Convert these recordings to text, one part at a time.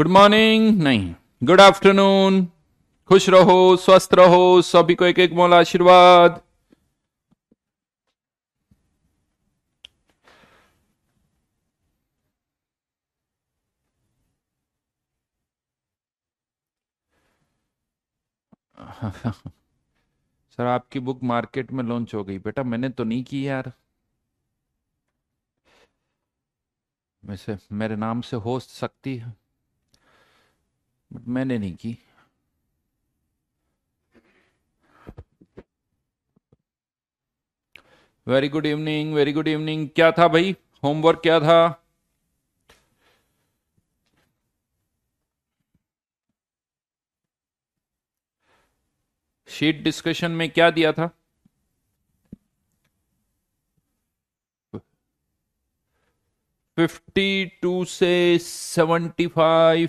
Good morning नहीं good afternoon खुश रहो स्वस्थ रहो सभी को एक एक मोल आशीर्वाद सर आपकी बुक मार्केट में लॉन्च हो गई बेटा मैंने तो नहीं की यार वैसे मेरे नाम से हो सकती है मैंने नहीं की very good evening very good evening क्या था भाई होमवर्क क्या था शीट डिस्कशन में क्या दिया था फिफ्टी टू से सेवेंटी फाइव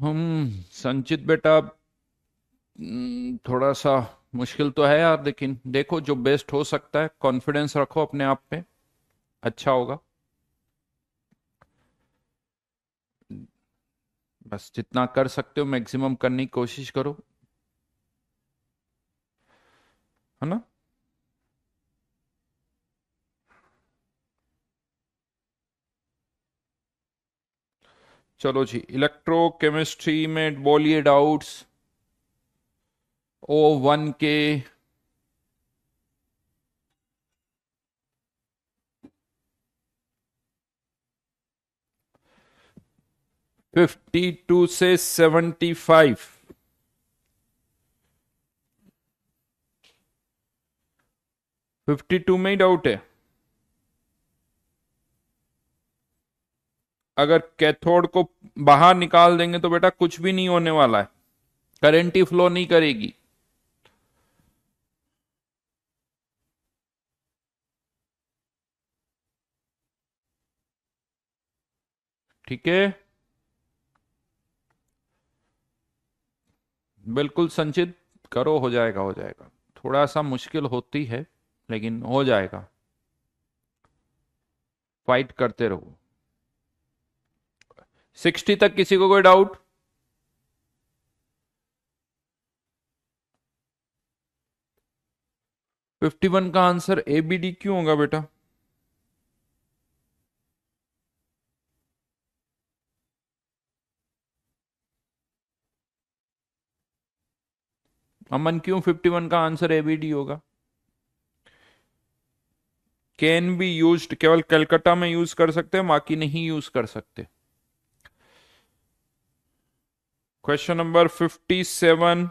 हम संचित बेटा हम्म, थोड़ा सा मुश्किल तो है यार लेकिन देखो जो बेस्ट हो सकता है कॉन्फिडेंस रखो अपने आप पे अच्छा होगा बस जितना कर सकते हो मैक्सिमम करने की कोशिश करो है ना चलो जी इलेक्ट्रोकेमिस्ट्री में बोलिए डाउट्स ओ वन के फिफ्टी टू से सेवेंटी फाइव फिफ्टी टू में ही डाउट है अगर कैथोड को बाहर निकाल देंगे तो बेटा कुछ भी नहीं होने वाला है करेंट ही फ्लो नहीं करेगी ठीक है बिल्कुल संचित करो हो जाएगा हो जाएगा थोड़ा सा मुश्किल होती है लेकिन हो जाएगा फाइट करते रहो सिक्सटी तक किसी को कोई डाउट फिफ्टी वन का आंसर ए बी डी क्यों होगा बेटा अमन क्यों फिफ्टी वन का आंसर ए बी डी होगा कैन बी यूज केवल कलकत्ता में यूज कर सकते हैं बाकी नहीं यूज कर सकते question number fifty seven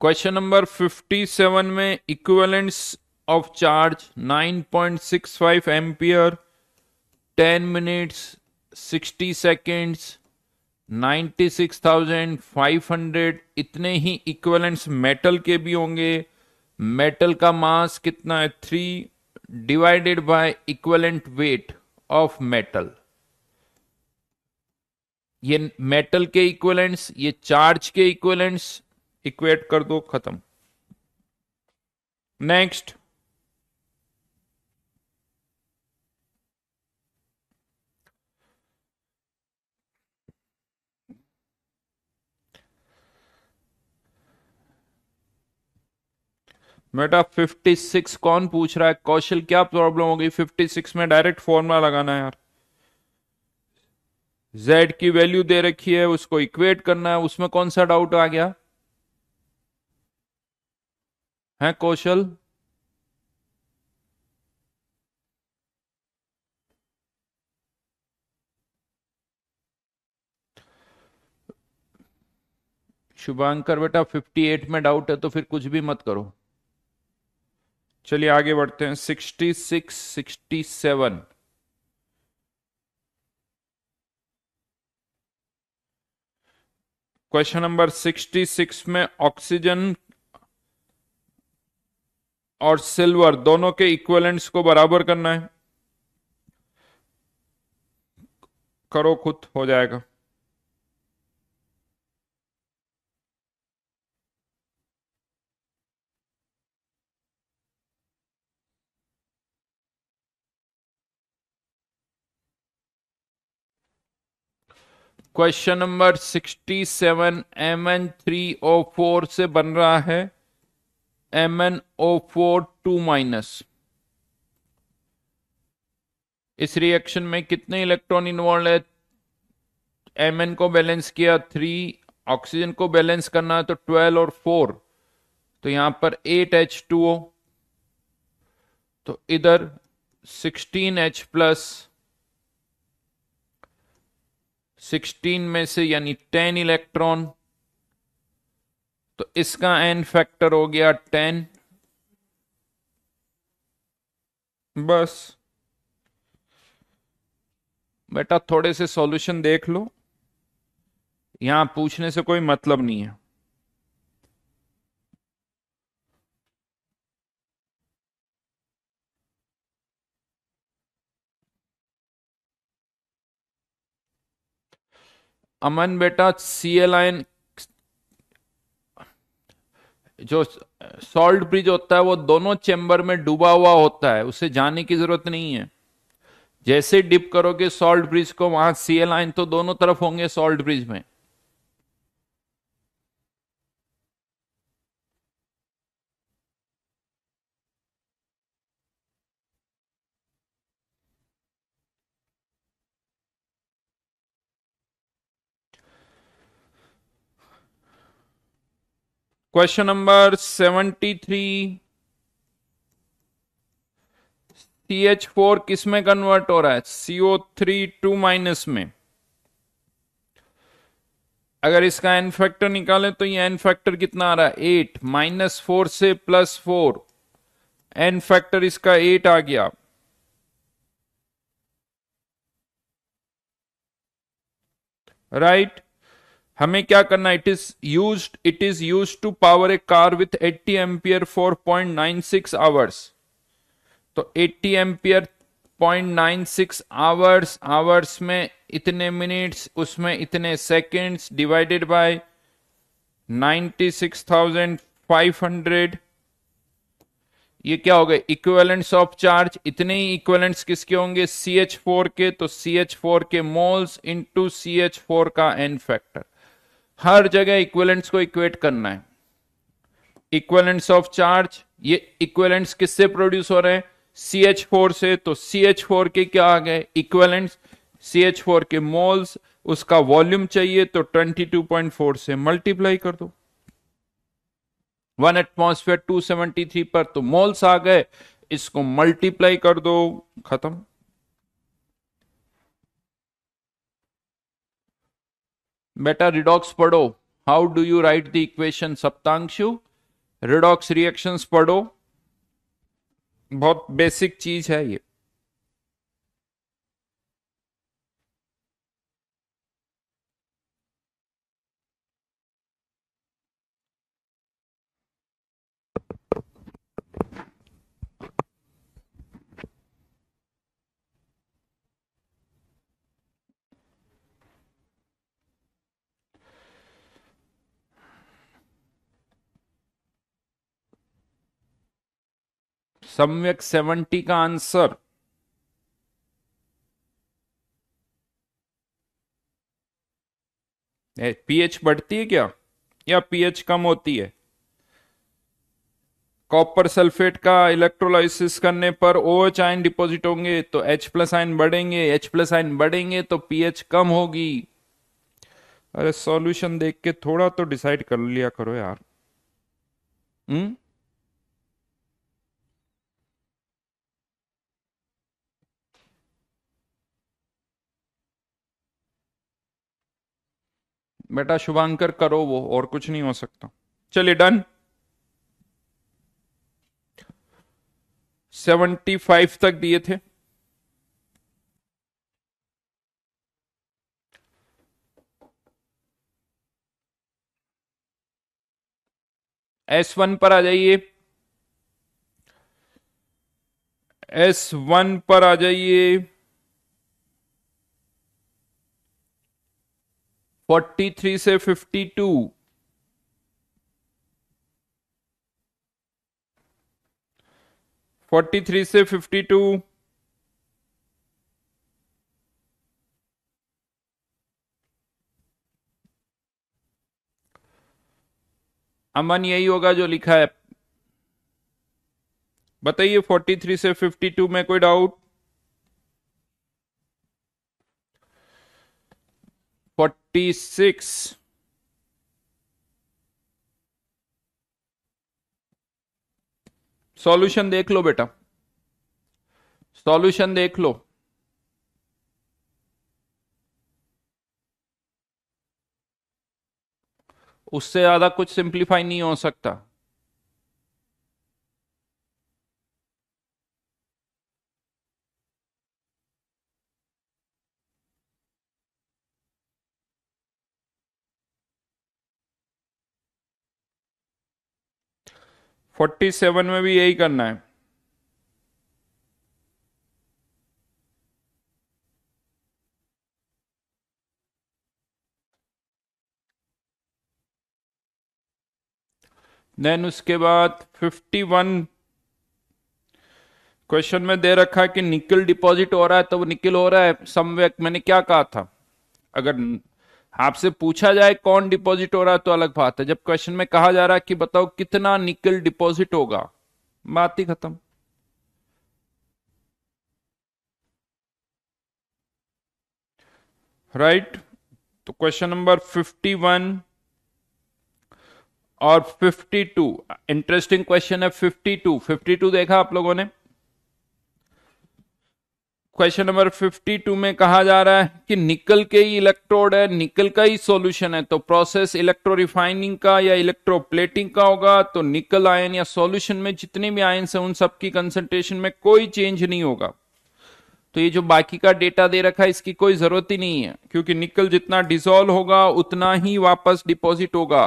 question number 57 में equivalence of charge 9.65 ampere 10 minutes 60 seconds 96,500 इतने ही इक्वलेंट्स मेटल के भी होंगे मेटल का मास कितना है three divided by equivalent weight of metal ये मेटल के इक्वलेंट्स ये चार्ज के इक्वलेंट्स इक्वेट कर दो खत्म नेक्स्ट बेटा 56 कौन पूछ रहा है कौशल क्या प्रॉब्लम हो गई 56 में डायरेक्ट फॉर्मूला लगाना है यार z की वैल्यू दे रखी है उसको इक्वेट करना है उसमें कौन सा डाउट आ गया है कौशल शुभांकर बेटा 58 में डाउट है तो फिर कुछ भी मत करो चलिए आगे बढ़ते हैं sixty six sixty seven question number sixty six में ऑक्सीजन और सिल्वर दोनों के इक्वलेंट्स को बराबर करना है करो खुद हो जाएगा question number 67 seven M N three O four से बन रहा है M N O four two minus इस रिएक्शन में कितने इलेक्ट्रॉन इन्वॉल्व है एम एन को बैलेंस किया थ्री ऑक्सीजन को बैलेंस करना है तो ट्वेल्व और फोर तो यहां पर एट एच टू ओ तो इधर सिक्सटीन एच प्लस 16 में से यानी 10 इलेक्ट्रॉन तो इसका एन फैक्टर हो गया 10 बस बेटा थोड़े से सॉल्यूशन देख लो यहां पूछने से कोई मतलब नहीं है अमन बेटा सी एल आइन जो सॉल्ट ब्रिज होता है वो दोनों चेंबर में डूबा हुआ होता है उसे जाने की जरूरत नहीं है जैसे डिप करोगे सॉल्ट ब्रिज को वहां सी एल आइन तो दोनों तरफ होंगे सॉल्ट ब्रिज में question number seventy three C H four किस में कन्वर्ट हो रहा है सीओ थ्री टू माइनस में अगर इसका एन फैक्टर निकालें तो ये एन फैक्टर कितना आ रहा है एट माइनस फोर से प्लस फोर एन फैक्टर इसका एट आ गया राइट right? हमें क्या करना it is use it is use to power a car with 80 ampere for point nine six hours तो 80 ampere point nine six hours hours में इतने मिनट्स उसमें इतने सेकेंड डिवाइडेड बाय 96,500 ये क्या हो गए इक्वेलेंट्स ऑफ चार्ज इतने ही इक्वेलेंट्स किसके होंगे सी एच फोर के तो सी एच फोर के moles into C H four का एन फैक्टर हर जगह इक्वेलेंट्स को इक्वेट करना है इक्वेलेंट्स ऑफ चार्ज ये इक्वेलेंट्स किससे प्रोड्यूस हो रहे हैं सी एच फोर से तो सी एच फोर के क्या आ गए इक्वेलेंट्स सी एच फोर के मोल्स उसका वॉल्यूम चाहिए तो ट्वेंटी टू पॉइंट फोर से मल्टीप्लाई कर दो one atmosphere two seventy three पर तो मोल्स आ गए इसको मल्टीप्लाई कर दो खत्म बेटा रिडॉक्स पढ़ो how do you write the equation Saptanshu redox reactions पढ़ो बहुत बेसिक चीज है ये सम्यक सेवेंटी का आंसर पीएच बढ़ती है क्या या पीएच कम होती है कॉपर सल्फेट का इलेक्ट्रोलाइसिस करने पर ओ एच आइन डिपोजिट होंगे तो एच प्लस आइन बढ़ेंगे एच प्लस आइन बढ़ेंगे तो पीएच कम होगी अरे सॉल्यूशन देख के थोड़ा तो डिसाइड कर लिया करो यार हम्म बेटा शुभांकर करो वो और कुछ नहीं हो सकता चलिए डन सेवेंटी फाइव तक दिए थे एस वन पर आ जाइए एस वन पर आ जाइए फोर्टी थ्री से फिफ्टी टू फोर्टी थ्री से फिफ्टी टू अमन यही होगा जो लिखा है बताइए 43 से 52 में कोई डाउट फोर्टी सिक्स सॉल्यूशन देख लो बेटा सॉल्यूशन देख लो उससे ज्यादा कुछ सिंप्लीफाई नहीं हो सकता फोर्टी सेवन में भी यही करना है देन उसके बाद फिफ्टी वन क्वेश्चन में दे रखा है कि निकल डिपॉजिट हो रहा है तो वो निकल हो रहा है समवेक मैंने क्या कहा था अगर आपसे पूछा जाए कौन डिपॉजिट हो रहा है तो अलग बात है जब क्वेश्चन में कहा जा रहा है कि बताओ कितना निकल डिपॉजिट होगा बात ही खत्म राइट right? तो क्वेश्चन नंबर 51 और 52 इंटरेस्टिंग क्वेश्चन है 52 52 देखा आप लोगों ने क्वेश्चन नंबर 52 में कहा जा रहा है कि निकल के ही इलेक्ट्रोड है निकल का ही सॉल्यूशन है तो प्रोसेस इलेक्ट्रो रिफाइनिंग का या इलेक्ट्रो प्लेटिंग का होगा तो निकल आयन या सॉल्यूशन में जितने भी आयन है उन सबकी कंसंट्रेशन में कोई चेंज नहीं होगा तो ये जो बाकी का डेटा दे रखा है इसकी कोई जरूरत ही नहीं है क्योंकि निकल जितना डिजोल्व होगा उतना ही वापस डिपॉजिट होगा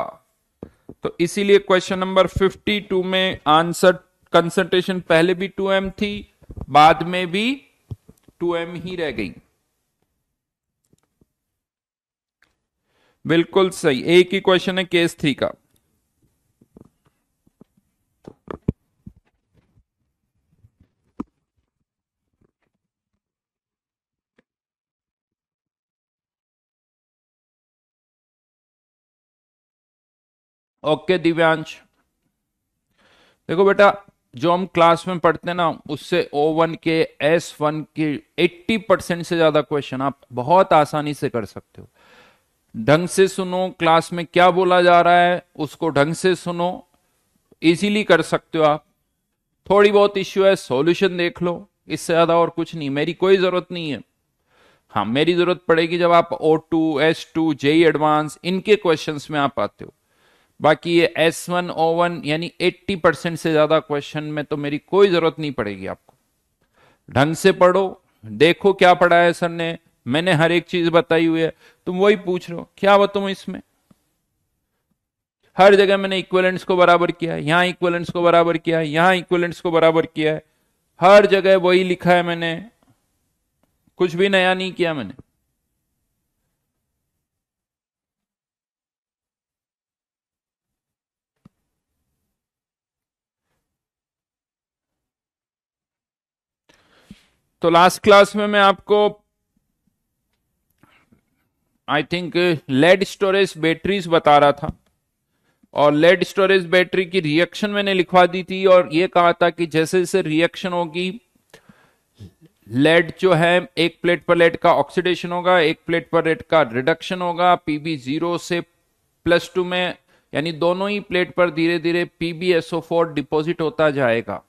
तो इसीलिए क्वेश्चन नंबर 52 में आंसर कंसंट्रेशन पहले भी 2m थी बाद में भी टू एम ही रह गई बिल्कुल सही एक ही क्वेश्चन है केस थ्री का ओके दिव्यांश देखो बेटा जो हम क्लास में पढ़ते हैं ना उससे ओ वन के एस वन के एट्टी परसेंट से ज्यादा क्वेश्चन आप बहुत आसानी से कर सकते हो ढंग से सुनो क्लास में क्या बोला जा रहा है उसको ढंग से सुनो इजीली कर सकते हो आप थोड़ी बहुत इश्यू है सॉल्यूशन देख लो इससे ज्यादा और कुछ नहीं मेरी कोई जरूरत नहीं है हाँ मेरी जरूरत पड़ेगी जब आप O two S two JEE advance इनके क्वेश्चन में आप आते हो बाकी ये एस वन ओ वन यानी एट्टी परसेंट से ज्यादा क्वेश्चन में तो मेरी कोई जरूरत नहीं पड़ेगी आपको ढंग से पढ़ो देखो क्या पढ़ा है सर ने मैंने हर एक चीज बताई हुई है तुम वही पूछ रहे हो क्या हुआ तुम इसमें हर जगह मैंने इक्वलेंट्स को बराबर किया है यहां इक्वलेंट्स को बराबर किया है यहां इक्वलेंट्स को बराबर किया है हर जगह वही लिखा है मैंने कुछ भी नया नहीं किया मैंने तो लास्ट क्लास में मैं आपको I think lead storage batteries बता रहा था और लेड स्टोरेज बैटरी की रिएक्शन मैंने लिखवा दी थी और यह कहा था कि जैसे जैसे रिएक्शन होगी लेड जो है एक प्लेट पर लेड का ऑक्सीडेशन होगा एक प्लेट पर लेड का रिडक्शन होगा पीबी जीरो से प्लस टू में यानी दोनों ही प्लेट पर धीरे धीरे पीबीएसओ फोर डिपोजिट होता जाएगा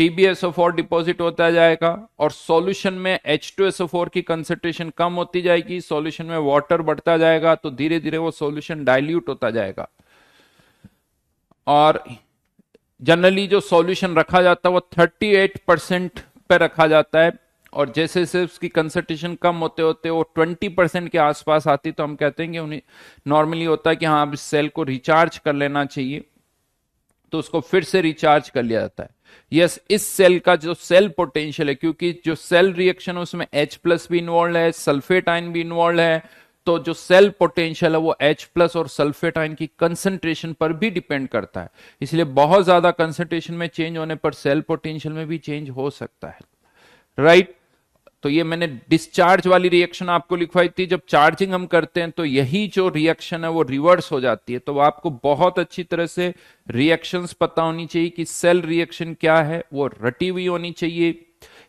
टीबीएसओ डिपॉजिट होता जाएगा और सॉल्यूशन में एच टू की कंसेंट्रेशन कम होती जाएगी सॉल्यूशन में वाटर बढ़ता जाएगा तो धीरे धीरे वो सॉल्यूशन डाइल्यूट होता जाएगा और जनरली जो सॉल्यूशन रखा जाता है वो 38 परसेंट पे रखा जाता है और जैसे जैसे उसकी कंसेंट्रेशन कम होते होते वो 20 परसेंट के आसपास आती तो हम कहते हैं कि उन्हें नॉर्मली होता है कि हाँ अब इस सेल को रिचार्ज कर लेना चाहिए तो उसको फिर से रिचार्ज कर लिया जाता है यस इस सेल का जो सेल पोटेंशियल है क्योंकि जो सेल रिएक्शन है उसमें एच प्लस भी इन्वॉल्व है सल्फेट आइन भी इन्वॉल्व है तो जो सेल पोटेंशियल है वो एच प्लस और सल्फेट आइन की कंसंट्रेशन पर भी डिपेंड करता है इसलिए बहुत ज्यादा कंसंट्रेशन में चेंज होने पर सेल पोटेंशियल में भी चेंज हो सकता है राइट right? तो ये मैंने डिस्चार्ज वाली रिएक्शन आपको लिखवाई थी जब चार्जिंग हम करते हैं तो यही जो रिएक्शन है वो रिवर्स हो जाती है तो आपको बहुत अच्छी तरह से रिएक्शंस पता होनी चाहिए कि सेल रिएक्शन क्या है वो रटी हुई होनी चाहिए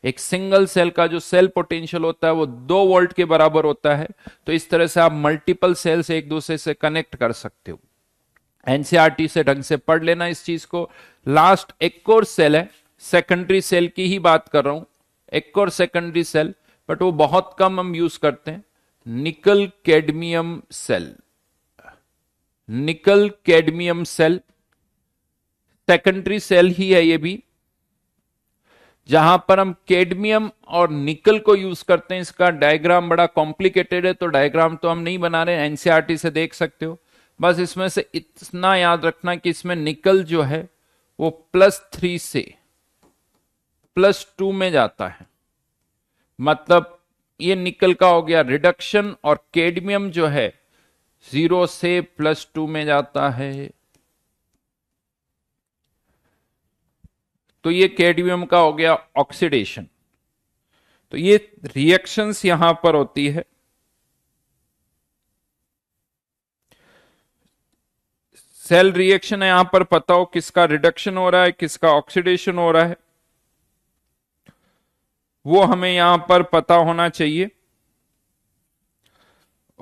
एक सिंगल सेल का जो सेल पोटेंशियल होता है वो दो वोल्ट के बराबर होता है तो इस तरह से आप मल्टीपल सेल्स एक दूसरे से कनेक्ट कर सकते हो एनसीआरटी e से ढंग से पढ़ लेना इस चीज को लास्ट एक और सेल है सेकेंडरी सेल की ही बात कर रहा हूं एक और सेकेंडरी सेल बट वो बहुत कम हम यूज करते हैं nickel cadmium cell nickel cadmium cell secondary cell ही है ये भी जहां पर हम कैडमियम और निकल को यूज करते हैं इसका डायग्राम बड़ा कॉम्प्लिकेटेड है तो डायग्राम तो हम नहीं बना रहे एनसीआरटी e से देख सकते हो बस इसमें से इतना याद रखना कि इसमें निकल जो है वो प्लस थ्री से प्लस टू में जाता है मतलब ये निकल का हो गया रिडक्शन और केडमियम जो है जीरो से प्लस टू में जाता है तो ये कैडमियम का हो गया ऑक्सीडेशन तो ये रिएक्शंस यहां पर होती है सेल रिएक्शन है यहां पर पता हो किसका रिडक्शन हो रहा है किसका ऑक्सीडेशन हो रहा है वो हमें यहां पर पता होना चाहिए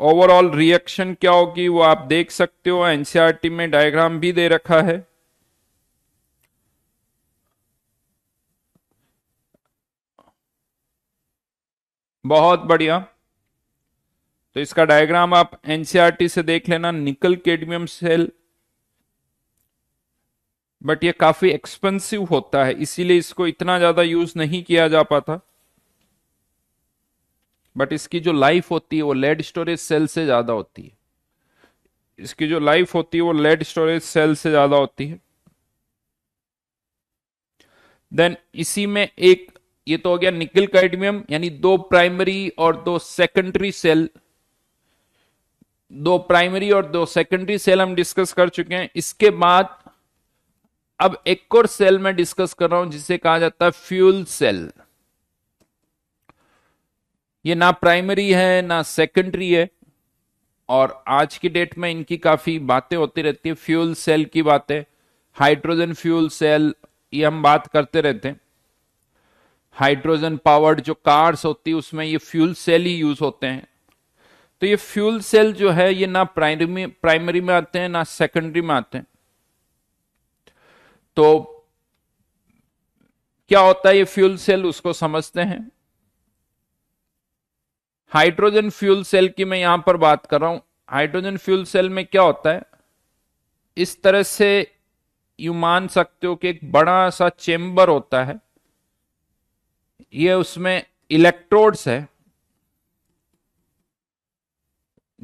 ओवरऑल रिएक्शन क्या होगी वो आप देख सकते हो एनसीआरटी e में डायग्राम भी दे रखा है बहुत बढ़िया तो इसका डायग्राम आप एनसीआरटी e से देख लेना निकल केडमियम सेल बट ये काफी एक्सपेंसिव होता है इसीलिए इसको इतना ज्यादा यूज नहीं किया जा पाता बट इसकी जो लाइफ होती है वो लेड स्टोरेज सेल से ज़्यादा होती है इसकी जो लाइफ होती है वो लेड स्टोरेज सेल से ज़्यादा होती है देन इसी में एक ये तो हो गया निकल कैडमियम यानी दो प्राइमरी और दो सेकेंडरी सेल दो प्राइमरी और दो सेकेंडरी सेल हम डिस्कस कर चुके हैं इसके बाद अब एक और सेल में डिस्कस कर रहा हूं जिसे कहा जाता है फ्यूल सेल ये ना प्राइमरी है ना सेकेंडरी है और आज की डेट में इनकी काफी बातें होती रहती है फ्यूल सेल की बातें हाइड्रोजन फ्यूल सेल ये हम बात करते रहते हैं हाइड्रोजन पावर्ड जो कार्स होती है उसमें ये फ्यूल सेल ही यूज होते हैं तो ये फ्यूल सेल जो है ये ना प्राइमरी प्राइमरी में आते हैं ना सेकेंडरी में आते हैं तो क्या होता है ये फ्यूल सेल उसको समझते हैं हाइड्रोजन फ्यूल सेल की मैं यहां पर बात कर रहा हूं हाइड्रोजन फ्यूल सेल में क्या होता है इस तरह से यू मान सकते हो कि एक बड़ा सा चेंबर होता है ये उसमें इलेक्ट्रोड्स है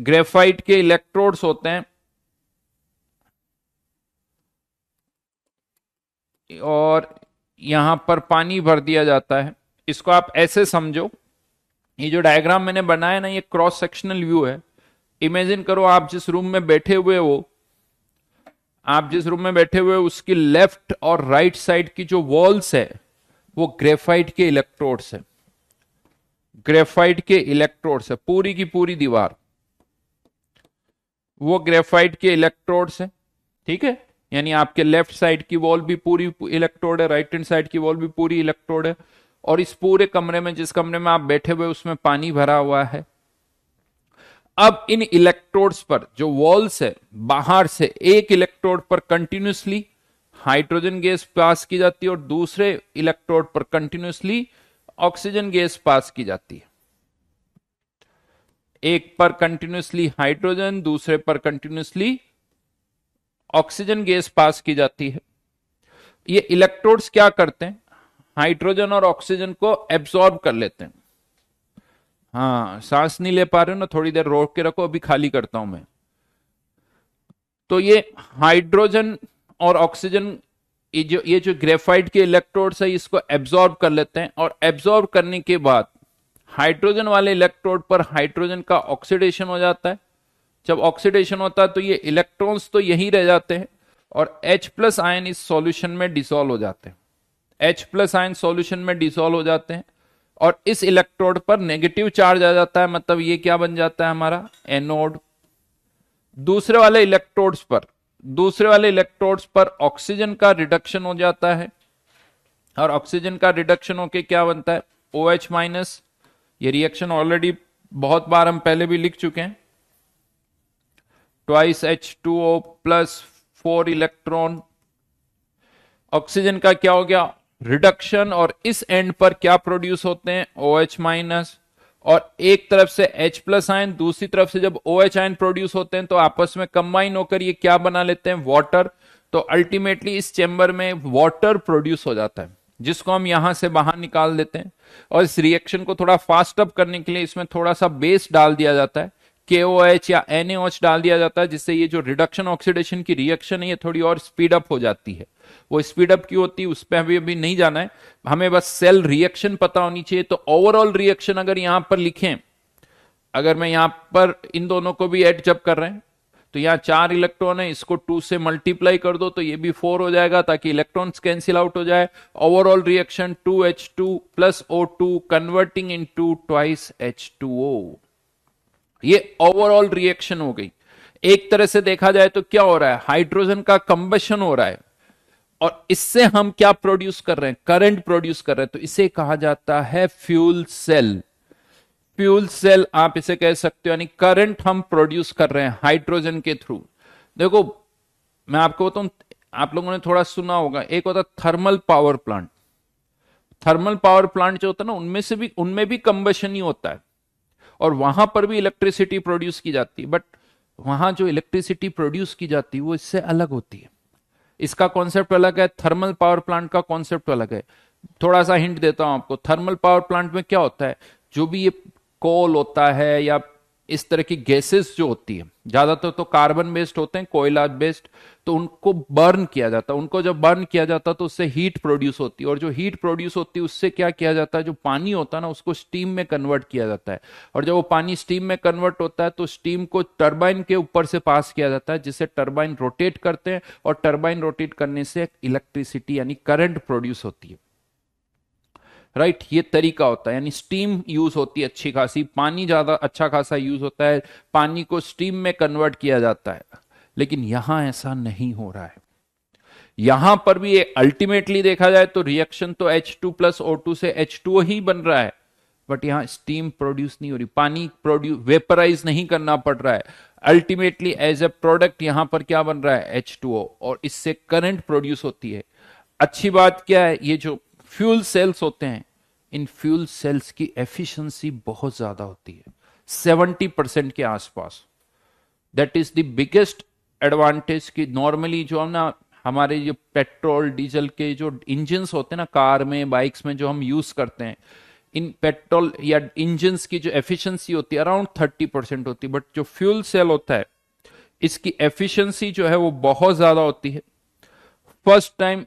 ग्रेफाइट के इलेक्ट्रोड्स होते हैं और यहां पर पानी भर दिया जाता है इसको आप ऐसे समझो ये जो डायग्राम मैंने बनाया ना ये क्रॉस सेक्शनल व्यू है इमेजिन करो आप जिस रूम में बैठे हुए हो आप जिस रूम में बैठे हुए उसकी लेफ्ट और राइट साइड की जो वॉल्स है वो ग्रेफाइट के इलेक्ट्रोड्स है ग्रेफाइट के इलेक्ट्रोड्स है पूरी की पूरी दीवार वो ग्रेफाइट के इलेक्ट्रोड्स है ठीक है यानी आपके लेफ्ट साइड की वॉल भी पूरी इलेक्ट्रोड है राइट हैंड साइड की वॉल भी पूरी इलेक्ट्रोड है और इस पूरे कमरे में जिस कमरे में आप बैठे हुए उसमें पानी भरा हुआ है अब इन इलेक्ट्रोड्स पर जो वॉल्स है बाहर से एक इलेक्ट्रोड पर कंटिन्यूसली हाइड्रोजन गैस पास की जाती है और दूसरे इलेक्ट्रोड पर कंटिन्यूसली ऑक्सीजन गैस पास की जाती है एक पर कंटिन्यूसली हाइड्रोजन दूसरे पर कंटिन्यूसली ऑक्सीजन गैस पास की जाती है ये इलेक्ट्रोड्स क्या करते हैं हाइड्रोजन और ऑक्सीजन को एब्सॉर्ब कर लेते हैं हाँ सांस नहीं ले पा रहे हो ना थोड़ी देर रोक के रखो अभी खाली करता हूं मैं तो ये हाइड्रोजन और ऑक्सीजन ये जो ये जो ग्रेफाइट के इलेक्ट्रोड्स है इसको एब्सॉर्ब कर लेते हैं और एब्जॉर्ब करने के बाद हाइड्रोजन वाले इलेक्ट्रोड पर हाइड्रोजन का ऑक्सीडेशन हो जाता है जब ऑक्सीडेशन होता है तो ये इलेक्ट्रॉन्स तो यही रह जाते हैं और H प्लस आयन इस सॉल्यूशन में डिसॉल्व हो जाते हैं एच प्लस आयन सोल्यूशन में डिसोल्व हो जाते हैं और इस इलेक्ट्रोड पर नेगेटिव चार्ज आ जाता है मतलब ये क्या बन जाता है हमारा एनोड दूसरे वाले इलेक्ट्रोड्स पर दूसरे वाले इलेक्ट्रोड्स पर ऑक्सीजन का रिडक्शन हो जाता है और ऑक्सीजन का रिडक्शन होके क्या बनता है ओ एच माइनस ये रिएक्शन ऑलरेडी बहुत बार हम पहले भी लिख चुके हैं twice H two O plus four electron oxygen का क्या हो गया रिडक्शन और इस एंड पर क्या प्रोड्यूस होते हैं ओ एच माइनस और एक तरफ से H प्लस आयन दूसरी तरफ से जब ओ एच आयन प्रोड्यूस होते हैं तो आपस में कंबाइन होकर ये क्या बना लेते हैं वाटर तो अल्टीमेटली इस चेंबर में वाटर प्रोड्यूस हो जाता है जिसको हम यहां से बाहर निकाल देते हैं और इस रिएक्शन को थोड़ा फास्ट अप करने के लिए इसमें थोड़ा सा बेस डाल दिया जाता है के या एन डाल दिया जाता है जिससे ये जो रिडक्शन ऑक्सीडेशन की रिएक्शन है ये थोड़ी और स्पीड अप हो जाती है वो स्पीड अप क्यों होती है उस पर अभी अभी नहीं जाना है हमें बस सेल रिएक्शन पता होनी चाहिए तो ओवरऑल रिएक्शन अगर यहां पर लिखें अगर मैं यहां पर इन दोनों को भी एड जब कर रहे हैं तो यहां चार इलेक्ट्रॉन है इसको टू से मल्टीप्लाई कर दो तो ये भी फोर हो जाएगा ताकि इलेक्ट्रॉन कैंसिल आउट हो जाए overall reaction two H two plus O two converting into twice H two O ये ओवरऑल रिएक्शन हो गई एक तरह से देखा जाए तो क्या हो रहा है हाइड्रोजन का कंबेशन हो रहा है और इससे हम क्या प्रोड्यूस कर रहे हैं करंट प्रोड्यूस कर रहे हैं तो इसे कहा जाता है फ्यूल सेल फ्यूल सेल आप इसे कह सकते हो यानी करंट हम प्रोड्यूस कर रहे हैं हाइड्रोजन के थ्रू देखो मैं आपको बताऊं आप लोगों ने थोड़ा सुना होगा एक होता thermal power plant thermal power plant जो होता है ना उनमें से भी उनमें भी कंबेशन ही होता है और वहां पर भी इलेक्ट्रिसिटी प्रोड्यूस की जाती है बट वहां जो इलेक्ट्रिसिटी प्रोड्यूस की जाती है वो इससे अलग होती है इसका कॉन्सेप्ट अलग है थर्मल पावर प्लांट का कॉन्सेप्ट अलग है थोड़ा सा हिंट देता हूं आपको थर्मल पावर प्लांट में क्या होता है जो भी ये कोल होता है या इस तरह की गैसेस जो होती है ज्यादातर तो कार्बन बेस्ड होते हैं कोयला बेस्ड तो उनको बर्न किया जाता है उनको जब बर्न किया जाता है तो उससे हीट प्रोड्यूस होती है और जो हीट प्रोड्यूस होती है उससे क्या किया जाता है जो पानी होता है ना उसको स्टीम में कन्वर्ट किया जाता है और जब वो पानी स्टीम में कन्वर्ट होता है तो स्टीम को टर्बाइन के ऊपर से पास किया जाता है जिससे टर्बाइन रोटेट करते हैं और टर्बाइन रोटेट करने से इलेक्ट्रिसिटी यानी करंट प्रोड्यूस होती है राइट ये तरीका होता है यानी स्टीम यूज होती है अच्छी खासी पानी ज्यादा अच्छा खासा यूज होता है पानी को स्टीम में कन्वर्ट किया जाता है लेकिन यहां ऐसा नहीं हो रहा है यहां पर भी अल्टीमेटली देखा जाए तो रिएक्शन तो H two plus O two से एच टू ही बन रहा है बट यहां स्टीम प्रोड्यूस नहीं हो रही पानी प्रोड्यूस वेपराइज नहीं करना पड़ रहा है अल्टीमेटली एज ए प्रोडक्ट यहां पर क्या बन रहा है एच टू ओ और इससे करंट प्रोड्यूस होती है अच्छी बात क्या है ये जो फ्यूल सेल्स होते हैं इन फ्यूल सेल्स की एफिशिएंसी बहुत ज्यादा होती है 70 परसेंट के आसपास that is the biggest advantage की नॉर्मली जो हम ना हमारे जो पेट्रोल डीजल के जो इंजन्स होते हैं ना कार में बाइक्स में जो हम यूज करते हैं इन पेट्रोल या इंजन की जो एफिशिएंसी होती है अराउंड थर्टी परसेंट होती है बट जो फ्यूल सेल होता है इसकी एफिशिएंसी जो है वो बहुत ज्यादा होती है फर्स्ट टाइम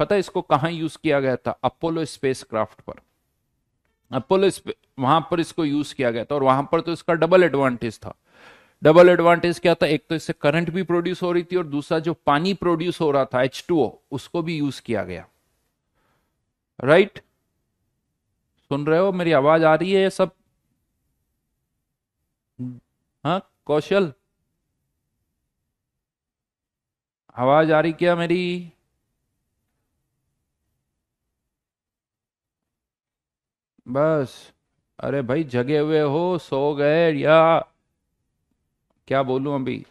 पता है इसको कहां यूज किया गया था अपोलो स्पेसक्राफ्ट पर अपोलो वहां पर इसको यूज किया गया था और वहां पर तो इसका डबल एडवांटेज था डबल एडवांटेज क्या था एक तो इससे करंट भी प्रोड्यूस हो रही थी और दूसरा जो पानी प्रोड्यूस हो रहा था एच उसको भी यूज किया गया राइट right? सुन रहे हो मेरी आवाज आ रही है ये सब हा कौशल आवाज आ रही क्या मेरी बस अरे भाई जगे हुए हो सो गए या क्या बोलूं अभी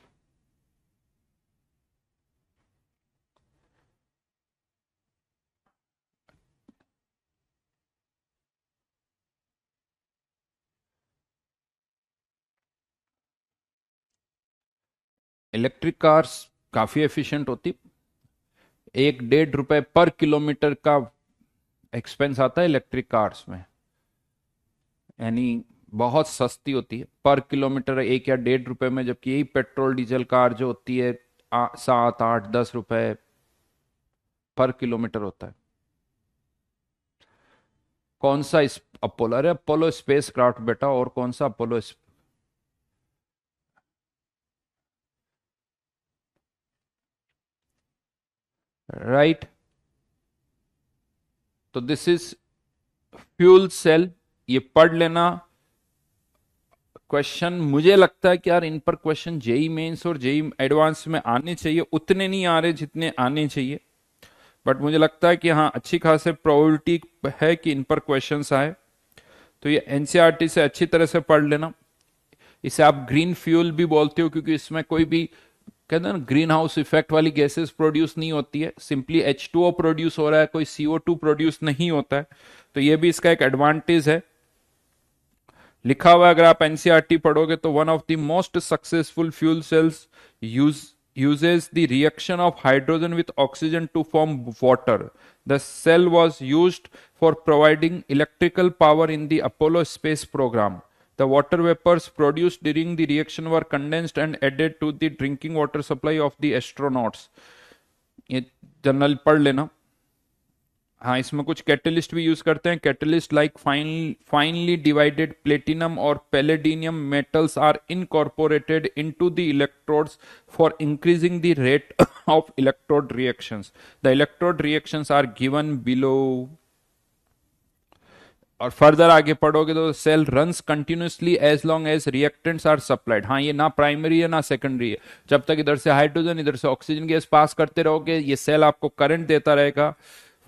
इलेक्ट्रिक कार्स काफ़ी एफिशिएंट होती एक डेढ़ रुपए पर किलोमीटर का एक्सपेंस आता है इलेक्ट्रिक कार्स में यानी बहुत सस्ती होती है पर किलोमीटर एक या डेढ़ रुपए में जबकि यही पेट्रोल डीजल कार जो होती है सात आठ दस रुपए पर किलोमीटर होता है कौन सा अपोलो अरे अपोलो स्पेस क्राफ्ट बेटा और कौन सा अपोलो इस राइट तो दिस इज फ्यूल सेल ये पढ़ लेना क्वेश्चन मुझे लगता है कि यार इन पर क्वेश्चन जेई मेंस और जेई एडवांस e में आने चाहिए उतने नहीं आ रहे जितने आने चाहिए बट मुझे लगता है कि हाँ अच्छी खासे प्रोबेबिलिटी है कि इन पर क्वेश्चन आए तो ये एनसीआरटी e से अच्छी तरह से पढ़ लेना इसे आप ग्रीन फ्यूल भी बोलते हो क्योंकि इसमें कोई भी कहते हैं ना ग्रीन हाउस इफेक्ट वाली गैसेस प्रोड्यूस नहीं होती है सिंपली एच प्रोड्यूस हो रहा है कोई सीओ प्रोड्यूस नहीं होता है तो ये भी इसका एक एडवांटेज है लिखा हुआ अगर आप एनसीआरटी पढ़ोगे तो one of the most successful fuel cells use uses the reaction of hydrogen with oxygen to form water. The cell was used for providing electrical power in the Apollo space program. The water vapors produced during the reaction were condensed and added to the drinking water supply of the astronauts. ये general पढ़ लेना हाँ इसमें कुछ catalyst भी use करते हैं catalyst like fine finely divided platinum और palladium metals are incorporated to the electrodes for increasing the rate of electrode reaction the electrode reaction are given below और फर्दर आगे पढ़ोगे तो cell run continuously as long as reactants are supplied हाँ ये ना primary है ना secondary है जब तक इधर से हाइड्रोजन इधर से ऑक्सीजन गैस पास करते रहोगे ये सेल आपको करंट देता रहेगा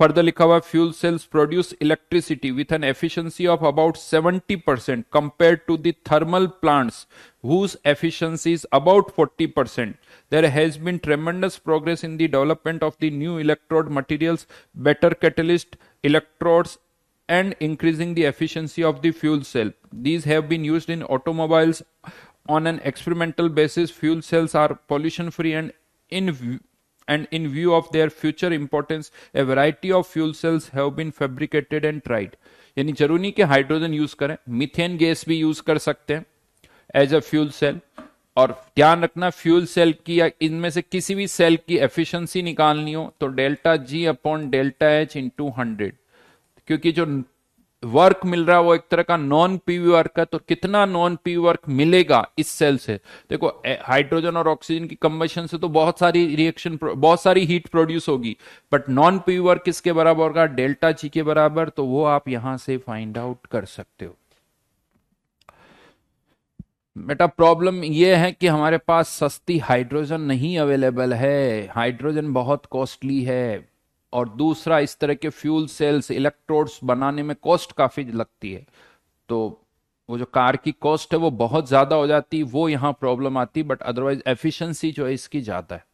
Further Likhawa fuel cells produce electricity with an efficiency of about 70% compared to the thermal plants whose efficiency is about 40%. There has been tremendous progress in the development of the new electrode materials, better catalyst, electrodes and increasing the efficiency of the fuel cell. These have been used in automobiles on an experimental basis. Fuel cells are pollution free and in and in view of their future importance a variety of fuel cells have been fabricated and tried यानी जरूरी नहीं कि hydrogen use करें methane gas भी use कर सकते हैं as a fuel cell और ध्यान रखना फ्यूल सेल की या इनमें से किसी भी सेल की एफिशिएंसी निकालनी हो तो delta G upon delta H into hundred क्योंकि जो वर्क मिल रहा है वो एक तरह का नॉन पीवी वर्क है तो कितना नॉन पीवी वर्क मिलेगा इस सेल से देखो हाइड्रोजन और ऑक्सीजन की कंबेशन से तो बहुत सारी रिएक्शन बहुत सारी हीट प्रोड्यूस होगी बट नॉन पीवी वर्क किसके बराबर होगा डेल्टा जी के बराबर तो वो आप यहां से फाइंड आउट कर सकते हो बेटा प्रॉब्लम ये है कि हमारे पास सस्ती हाइड्रोजन नहीं अवेलेबल है हाइड्रोजन बहुत कॉस्टली है और दूसरा इस तरह के फ्यूल सेल्स इलेक्ट्रोड्स बनाने में कॉस्ट काफ़ी लगती है तो वो जो कार की कॉस्ट है वो बहुत ज़्यादा हो जाती वो यहां प्रॉब्लम आती बट अदरवाइज एफिशिएंसी जो है इसकी ज़्यादा है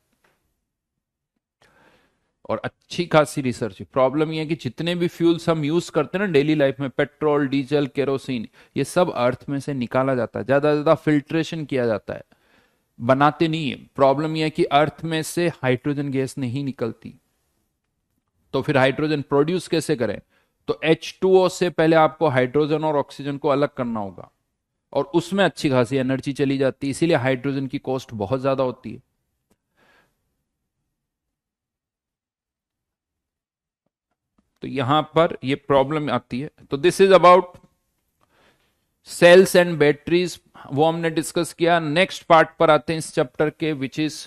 और अच्छी खासी रिसर्च है प्रॉब्लम ये है कि जितने भी फ्यूल्स हम यूज करते हैं ना डेली लाइफ में पेट्रोल डीजल केरोसिन ये सब अर्थ में से निकाला जाता है ज्यादा ज्यादा फिल्ट्रेशन किया जाता है बनाते नहीं है प्रॉब्लम यह है कि अर्थ में से हाइड्रोजन गैस नहीं निकलती तो फिर हाइड्रोजन प्रोड्यूस कैसे करें तो H2O से पहले आपको हाइड्रोजन और ऑक्सीजन को अलग करना होगा और उसमें अच्छी खासी एनर्जी चली जाती है इसीलिए हाइड्रोजन की कॉस्ट बहुत ज्यादा होती है तो यहां पर ये प्रॉब्लम आती है तो this is about cells and batteries वो हमने डिस्कस किया नेक्स्ट पार्ट पर आते हैं इस चैप्टर के which is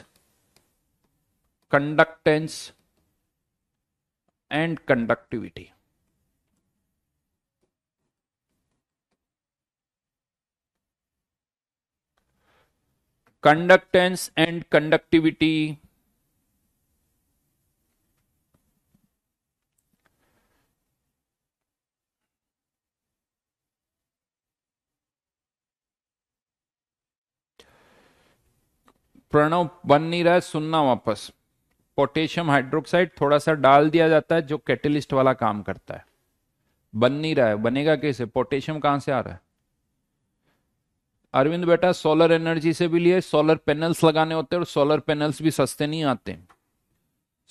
conductance and conductivity conductance and conductivity Pranav बन नहीं रहा है सुनना वापस पोटेशियम हाइड्रोक्साइड थोड़ा सा डाल दिया जाता है जो कैटलिस्ट वाला काम करता है बन नहीं रहा है बनेगा कैसे पोटेशियम कहां से आ रहा है अरविंद बेटा सोलर एनर्जी से भी लिए सोलर पैनल्स लगाने होते हैं और सोलर पैनल्स भी सस्ते नहीं आते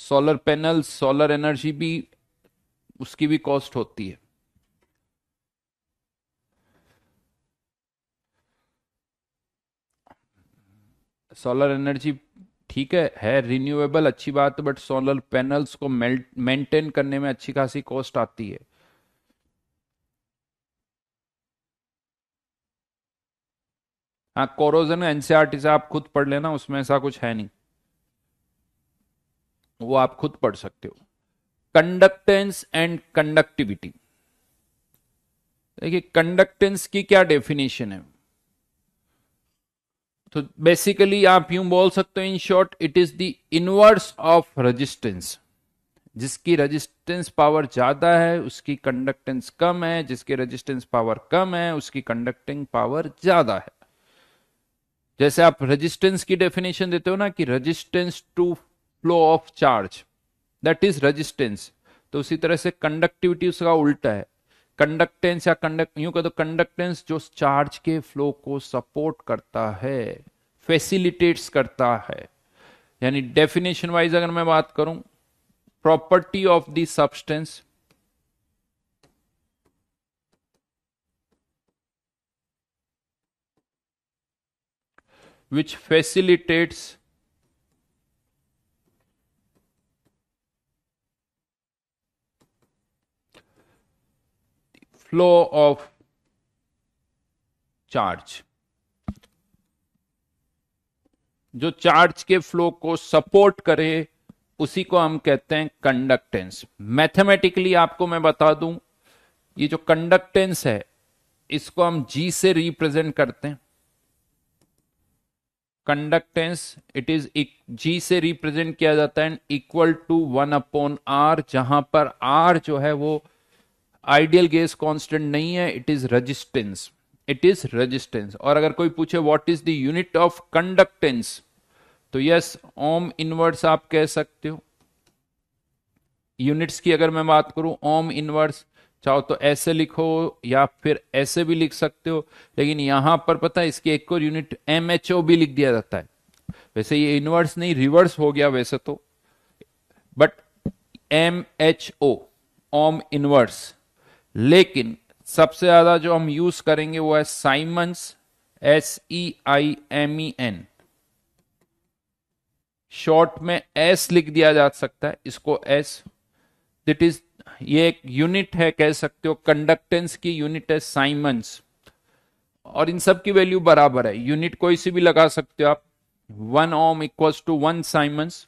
सोलर पैनल्स सोलर एनर्जी भी उसकी भी कॉस्ट होती है सोलर एनर्जी ठीक है है रिन्यूएबल अच्छी बात है बट सोलर पैनल्स को मेंटेन करने में अच्छी खासी कॉस्ट आती है हाँ कोरोजन एनसीआरटी e से आप खुद पढ़ लेना उसमें ऐसा कुछ है नहीं वो आप खुद पढ़ सकते हो कंडक्टेंस एंड कंडक्टिविटी देखिए कंडक्टेंस की क्या डेफिनेशन है तो बेसिकली आप यूं बोल सकते हो in short it is the inverse of resistance जिसकी रेजिस्टेंस पावर ज्यादा है उसकी कंडक्टेंस कम है जिसकी रेजिस्टेंस पावर कम है उसकी कंडक्टिंग पावर ज्यादा है जैसे आप रेजिस्टेंस की डेफिनेशन देते हो ना कि resistance to flow of charge that is resistance तो उसी तरह से कंडक्टिविटी उसका उल्टा है कंडक्टेंस या कंडक्ट यूं कह दो कंडक्टेंस जो चार्ज के फ्लो को सपोर्ट करता है फैसिलिटेट्स करता है यानी डेफिनेशन वाइज अगर मैं बात करूं property of the substance which facilitates flow of charge जो चार्ज के फ्लो को सपोर्ट करे उसी को हम कहते हैं कंडक्टेंस मैथमेटिकली आपको मैं बता दूं ये जो कंडक्टेंस है इसको हम जी से रिप्रेजेंट करते हैं कंडक्टेंस इट इज जी से रिप्रेजेंट किया जाता है equal to one upon R जहां पर आर जो है वो आइडियल गैस कांस्टेंट नहीं है it is resistance it is resistance और अगर कोई पूछे what is the unit of conductance तो यस ओम इनवर्स आप कह सकते हो यूनिट्स की अगर मैं बात करूं ओम इनवर्स चाहो तो ऐसे लिखो या फिर ऐसे भी लिख सकते हो लेकिन यहां पर पता है इसकी एक और यूनिट एम एच ओ भी लिख दिया जाता है वैसे ये इनवर्स नहीं रिवर्स हो गया वैसे तो but M H O ohm inverse लेकिन सबसे ज्यादा जो हम यूज करेंगे वो है siemens S E I M E N short में एस लिख दिया जा सकता है इसको एस दिट इज ये एक यूनिट है कह सकते हो कंडक्टेंस की यूनिट है साइमंस और इन सब की वैल्यू बराबर है यूनिट कोई सी भी लगा सकते हो आप one ohm equals to one siemens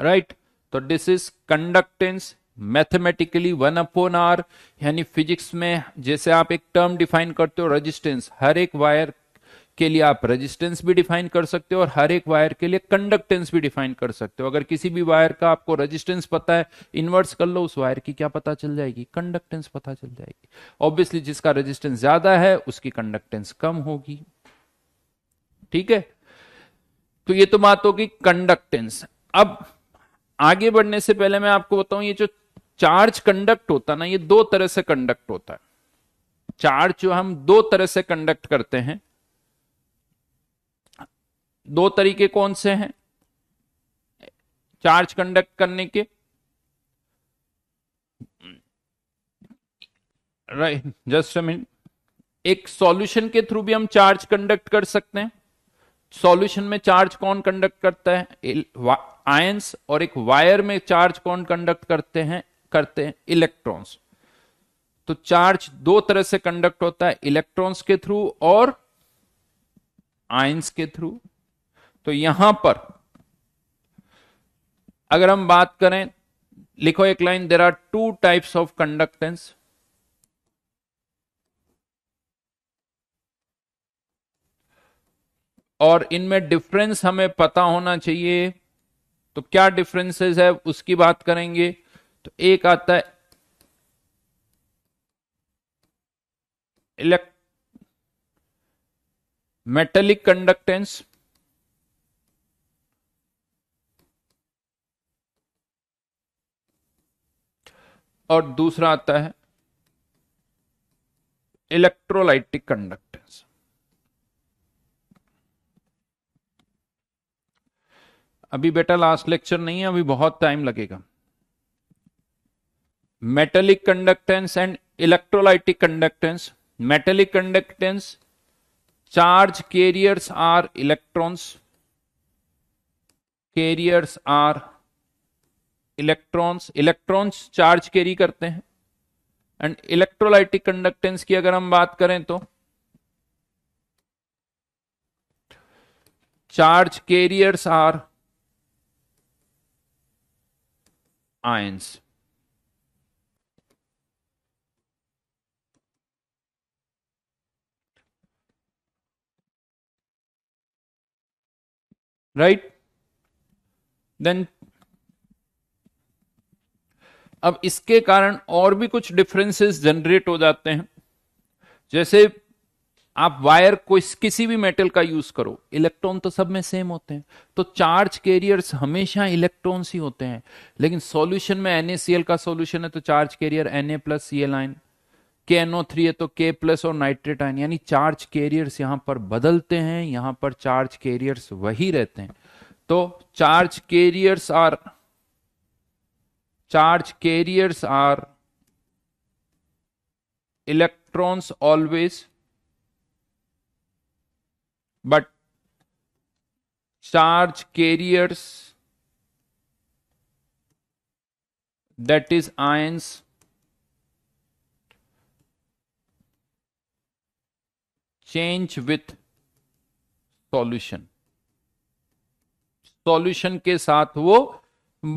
right तो this is conductance mathematically one upon R यानी फिजिक्स में जैसे आप एक टर्म डिफाइन करते हो रेजिस्टेंस हर एक वायर के लिए आप रेजिस्टेंस भी डिफाइन कर सकते हो और हर एक वायर के लिए कंडक्टेंस भी डिफाइन कर सकते हो अगर किसी भी वायर का आपको रेजिस्टेंस पता है इन्वर्स कर लो उस वायर की क्या पता चल जाएगी कंडक्टेंस पता चल जाएगी ऑब्वियसली जिसका रेजिस्टेंस ज्यादा है उसकी कंडक्टेंस कम होगी ठीक है तो ये तो बात होगी कंडक्टेंस अब आगे बढ़ने से पहले मैं आपको बताऊं ये जो चार्ज कंडक्ट होता ना ये दो तरह से कंडक्ट होता है चार्ज जो हम दो तरह से कंडक्ट करते हैं दो तरीके कौन से हैं चार्ज कंडक्ट करने के राइट जस्ट अ मिनट एक सॉल्यूशन के थ्रू भी हम चार्ज कंडक्ट कर सकते हैं सॉल्यूशन में चार्ज कौन कंडक्ट करता है आयंस और एक वायर में चार्ज कौन कंडक्ट करते हैं करते हैं इलेक्ट्रॉन्स तो चार्ज दो तरह से कंडक्ट होता है इलेक्ट्रॉन्स के थ्रू और आयंस के थ्रू तो यहां पर अगर हम बात करें लिखो एक line there are two types of conductance और इनमें डिफरेंस हमें पता होना चाहिए तो क्या डिफरेंसेस है उसकी बात करेंगे तो एक आता है इलेक्ट मेटेलिक कंडक्टेंस और दूसरा आता है इलेक्ट्रोलाइटिक कंडक्टेंस अभी बेटा लास्ट लेक्चर नहीं है अभी बहुत टाइम लगेगा metallic conductance and electrolytic conductance metallic conductance charge carriers are electrons carriers are electrons electrons charge carry करते हैं एंड इलेक्ट्रोलाइटिक कंडक्टेंस की अगर हम बात करें तो charge carriers are ions right then अब इसके कारण और भी कुछ डिफरेंसेस जनरेट हो जाते हैं जैसे आप वायर को किसी भी मेटल का यूज करो इलेक्ट्रॉन तो सब में सेम होते हैं तो चार्ज कैरियर्स हमेशा इलेक्ट्रॉन्स ही होते हैं लेकिन सॉल्यूशन में NaCl का सॉल्यूशन है तो charge carrier A plus C L ion के एनओ थ्री है तो के प्लस और नाइट्रेट आयन यानी चार्ज कैरियर्स यहां पर बदलते हैं यहां पर चार्ज कैरियर्स वही रहते हैं तो charge carriers are charge carriers are electrons always but charge carriers that is ions change with solution solution के साथ वो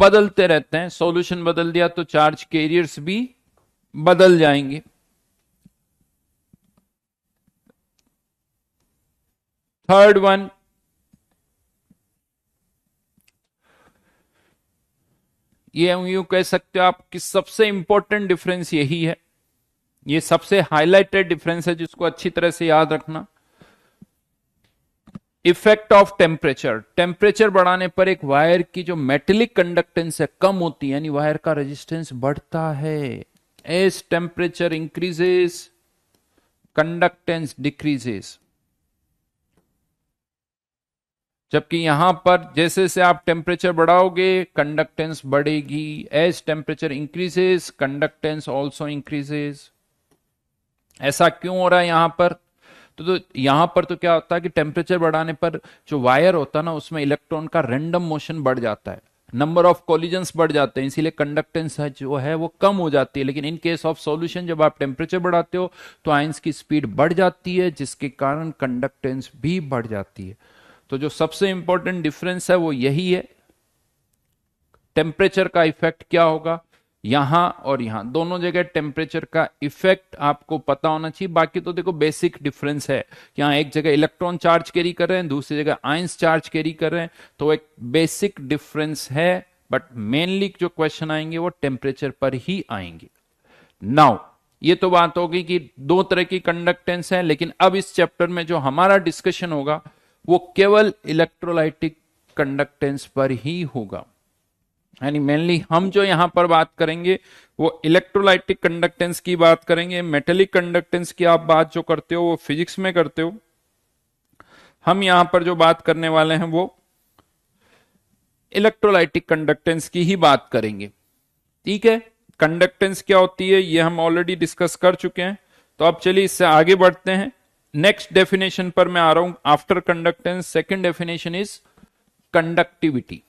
बदलते रहते हैं सॉल्यूशन बदल दिया तो चार्ज कैरियर्स भी बदल जाएंगे थर्ड वन ये यूं कह सकते हो आप कि सबसे इंपॉर्टेंट डिफरेंस यही है ये सबसे हाईलाइटेड डिफरेंस है जिसको अच्छी तरह से याद रखना इफेक्ट ऑफ टेम्परेचर टेम्परेचर बढ़ाने पर एक वायर की जो मेटेलिक कंडक्टेंस है कम होती है यानी वायर का रेजिस्टेंस बढ़ता है as temperature increases conductance decreases जबकि यहां पर जैसे जैसे आप टेम्परेचर बढ़ाओगे कंडक्टेंस बढ़ेगी as temperature increases conductance also increases ऐसा क्यों हो रहा है यहां पर तो, तो यहां पर तो क्या होता है कि टेम्परेचर बढ़ाने पर जो वायर होता है ना उसमें इलेक्ट्रॉन का रेंडम मोशन बढ़ जाता है नंबर ऑफ कॉलिजन बढ़ जाते हैं इसीलिए कंडक्टेंस जो है वो कम हो जाती है लेकिन इन केस ऑफ सॉल्यूशन जब आप टेम्परेचर बढ़ाते हो तो आइंस की स्पीड बढ़ जाती है जिसके कारण कंडक्टेंस भी बढ़ जाती है तो जो सबसे इंपॉर्टेंट डिफरेंस है वो यही है टेम्परेचर का इफेक्ट क्या होगा यहां और यहां दोनों जगह टेम्परेचर का इफेक्ट आपको पता होना चाहिए बाकी तो देखो बेसिक डिफरेंस है यहां एक जगह इलेक्ट्रॉन चार्ज कैरी कर रहे हैं दूसरी जगह आइंस चार्ज कैरी कर रहे हैं तो एक बेसिक डिफरेंस है बट मेनली जो क्वेश्चन आएंगे वो टेम्परेचर पर ही आएंगे नाउ ये तो बात होगी कि दो तरह की कंडक्टेंस है लेकिन अब इस चैप्टर में जो हमारा डिस्कशन होगा वो केवल इलेक्ट्रोलाइटिक कंडक्टेंस पर ही होगा यानी मेनली हम जो यहां पर बात करेंगे वो इलेक्ट्रोलाइटिक कंडक्टेंस की बात करेंगे मेटेलिक कंडक्टेंस की आप बात जो करते हो वो फिजिक्स में करते हो हम यहां पर जो बात करने वाले हैं वो इलेक्ट्रोलाइटिक कंडक्टेंस की ही बात करेंगे ठीक है कंडक्टेंस क्या होती है ये हम ऑलरेडी डिस्कस कर चुके हैं तो अब चलिए इससे आगे बढ़ते हैं नेक्स्ट डेफिनेशन पर मैं आ रहा हूं after conductance second definition is conductivity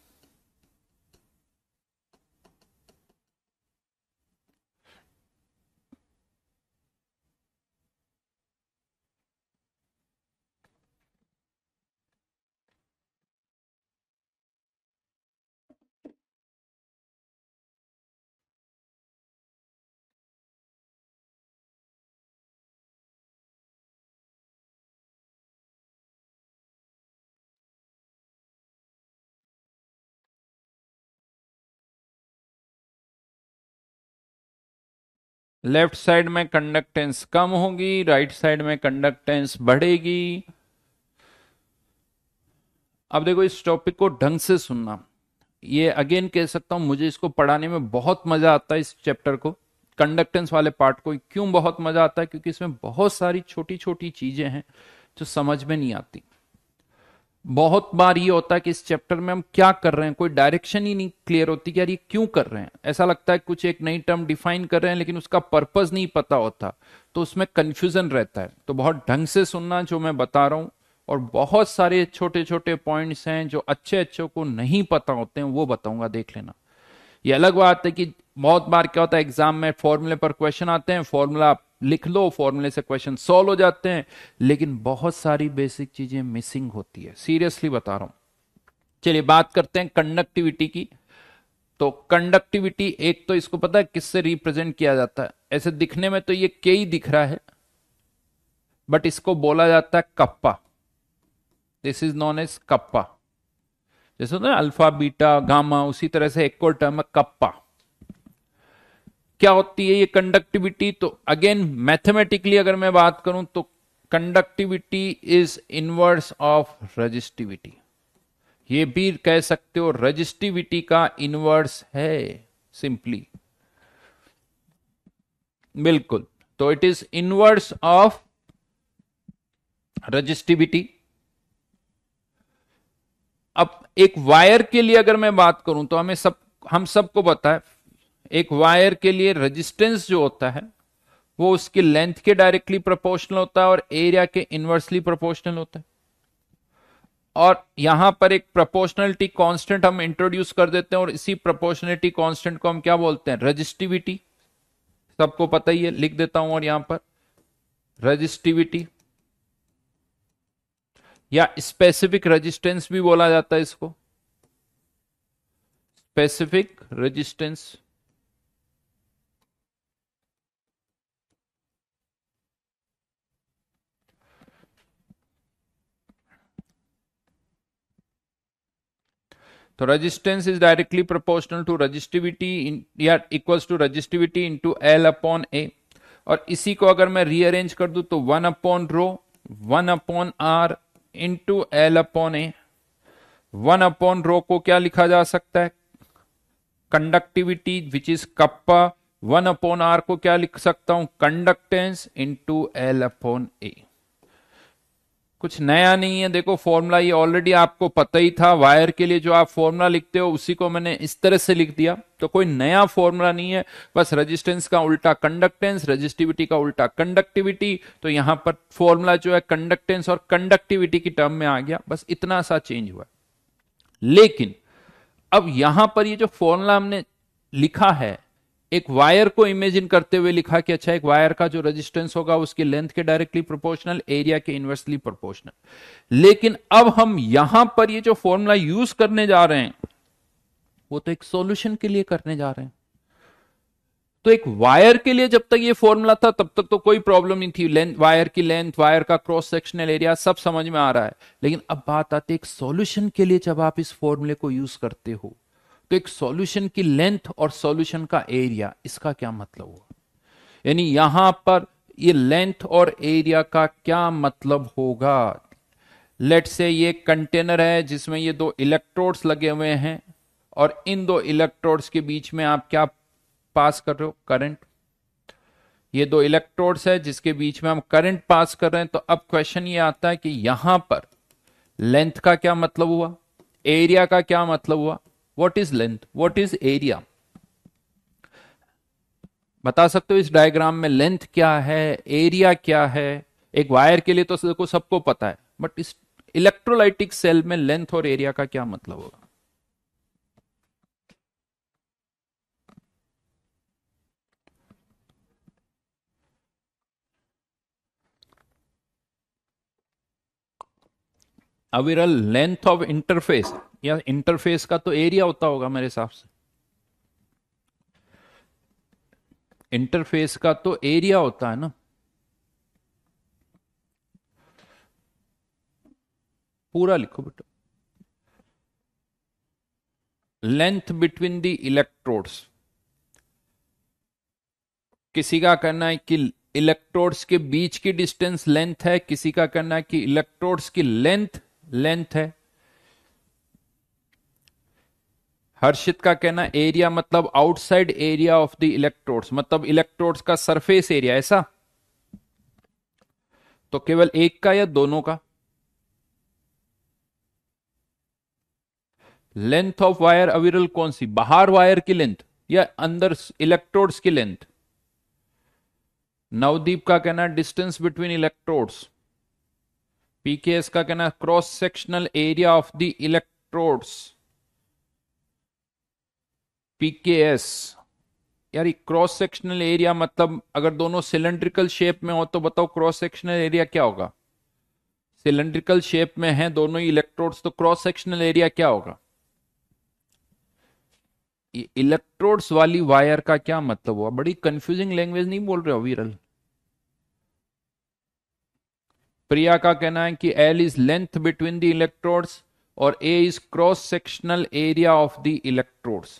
left side में कंडक्टेंस कम होगी राइट साइड में कंडक्टेंस बढ़ेगी अब देखो इस टॉपिक को ढंग से सुनना ये अगेन कह सकता हूं मुझे इसको पढ़ाने में बहुत मजा आता है इस चैप्टर को कंडक्टेंस वाले पार्ट को क्यों बहुत मजा आता है क्योंकि इसमें बहुत सारी छोटी छोटी चीजें हैं जो समझ में नहीं आती बहुत बार ये होता है कि इस चैप्टर में हम क्या कर रहे हैं कोई डायरेक्शन ही नहीं क्लियर होती कि यार ये क्यों कर रहे हैं ऐसा लगता है कुछ एक नई टर्म डिफाइन कर रहे हैं लेकिन उसका पर्पज नहीं पता होता तो उसमें कंफ्यूजन रहता है तो बहुत ढंग से सुनना जो मैं बता रहा हूं और बहुत सारे छोटे छोटे पॉइंट्स हैं जो अच्छे अच्छों को नहीं पता होते हैं वो बताऊंगा देख लेना ये अलग बात है कि बहुत बार क्या होता है एग्जाम में फॉर्मूले पर क्वेश्चन आते हैं फॉर्मूला लिख लो फॉर्मूले से क्वेश्चन सॉल्व हो जाते हैं लेकिन बहुत सारी बेसिक चीजें मिसिंग होती है सीरियसली बता रहा हूं चलिए बात करते हैं कंडक्टिविटी की तो कंडक्टिविटी एक तो इसको पता है किससे रिप्रेजेंट किया जाता है ऐसे दिखने में तो ये के ही दिख रहा है बट इसको बोला जाता है kappa this is known as kappa जैसे होता है अल्फा बीटा गामा उसी तरह से एक और टर्म है कप्पा क्या होती है ये कंडक्टिविटी तो अगेन मैथमेटिकली अगर मैं बात करूं तो conductivity is inverse of resistivity ये भी कह सकते हो रजिस्टिविटी का इनवर्स है सिंपली बिल्कुल तो it is inverse of resistivity अब एक वायर के लिए अगर मैं बात करूं तो हमें सब हम सबको पता है एक वायर के लिए रेजिस्टेंस जो होता है वो उसकी लेंथ के डायरेक्टली प्रोपोर्शनल होता है और एरिया के इनवर्सली प्रोपोर्शनल होता है और यहां पर एक प्रोपोर्शनलिटी कांस्टेंट हम इंट्रोड्यूस कर देते हैं और इसी प्रोपोर्शनलिटी कांस्टेंट को हम क्या बोलते हैं रजिस्टिविटी सबको पता ही है लिख देता हूं और यहां पर रजिस्टिविटी या स्पेसिफिक रजिस्टेंस भी बोला जाता है इसको स्पेसिफिक रजिस्टेंस तो resistance is directly proportional to resistivity या equals to resistivity into L upon A और इसी को अगर मैं रीअरेंज कर दू तो one upon rho one upon R into L upon A one upon rho को क्या लिखा जा सकता है conductivity which is kappa one upon R को क्या लिख सकता हूं conductance into L upon A कुछ नया नहीं है देखो फॉर्मूला ये ऑलरेडी आपको पता ही था वायर के लिए जो आप फॉर्मूला लिखते हो उसी को मैंने इस तरह से लिख दिया तो कोई नया फॉर्मूला नहीं है बस रेजिस्टेंस का उल्टा कंडक्टेंस रेजिस्टिविटी का उल्टा कंडक्टिविटी तो यहां पर फॉर्मूला जो है कंडक्टेंस और कंडक्टिविटी की टर्म में आ गया बस इतना सा चेंज हुआ लेकिन अब यहां पर ये जो फॉर्मूला हमने लिखा है एक वायर को इमेजिन करते हुए लिखा कि अच्छा एक वायर का जो रेजिस्टेंस होगा उसके लेंथ के डायरेक्टली प्रोपोर्शनल एरिया के इन्वर्सली प्रोपोर्शनल लेकिन अब हम यहां पर ये जो फॉर्मूला यूज करने जा रहे हैं वो तो एक सॉल्यूशन के लिए करने जा रहे हैं तो एक वायर के लिए जब तक ये फॉर्मूला था तब तक तो कोई प्रॉब्लम नहीं थी लेंथ वायर की लेंथ वायर का क्रॉस सेक्शनल एरिया सब समझ में आ रहा है लेकिन अब बात आती है एक सॉल्यूशन के लिए जब आप इस फॉर्मूले को यूज करते हो तो एक सॉल्यूशन की लेंथ और सॉल्यूशन का एरिया इसका क्या मतलब हुआ यानी यहां पर ये लेंथ और एरिया का क्या मतलब होगा लेट से ये कंटेनर है जिसमें ये दो इलेक्ट्रोड्स लगे हुए हैं और इन दो इलेक्ट्रोड्स के बीच में आप क्या पास कर रहे हो करंट ये दो इलेक्ट्रोड्स है जिसके बीच में हम करंट पास कर रहे हैं तो अब क्वेश्चन ये आता है कि यहां पर लेंथ का क्या मतलब हुआ एरिया का क्या मतलब हुआ what is length what is area बता सकते हो इस डायग्राम में लेंथ क्या है एरिया क्या है एक वायर के लिए तो सबको सबको पता है बट इस इलेक्ट्रोलाइटिक सेल में लेंथ और एरिया का क्या मतलब होगा अविरल लेंथ ऑफ इंटरफेस या इंटरफेस का तो एरिया होता होगा मेरे हिसाब से इंटरफेस का तो एरिया होता है ना पूरा लिखो बेटा लेंथ बिटवीन द इलेक्ट्रोड्स किसी का कहना है कि इलेक्ट्रोड्स के बीच की डिस्टेंस लेंथ है किसी का कहना है कि इलेक्ट्रोड्स की लेंथ लेंथ है हर्षित का कहना एरिया मतलब outside area of the electrodes मतलब इलेक्ट्रोड्स का सरफेस एरिया ऐसा तो केवल एक का या दोनों का लेंथ ऑफ वायर अविरल कौन सी बाहर वायर की लेंथ या अंदर इलेक्ट्रोड्स की लेंथ नवदीप का कहना डिस्टेंस बिटवीन इलेक्ट्रोड्स पीकेएस का कहना cross sectional area of the electrodes PKS यार क्रॉस सेक्शनल एरिया मतलब अगर दोनों सिलेंड्रिकल शेप में हो तो बताओ क्रॉस सेक्शनल एरिया क्या होगा सिलेंड्रिकल शेप में है दोनों ही इलेक्ट्रोड्स तो क्रॉस सेक्शनल एरिया क्या होगा इलेक्ट्रोड्स वाली वायर का क्या मतलब हुआ बड़ी कंफ्यूजिंग लैंग्वेज नहीं बोल रहे हो वीरल प्रिया का कहना है कि L is length between the electrodes और A is cross sectional area of the electrodes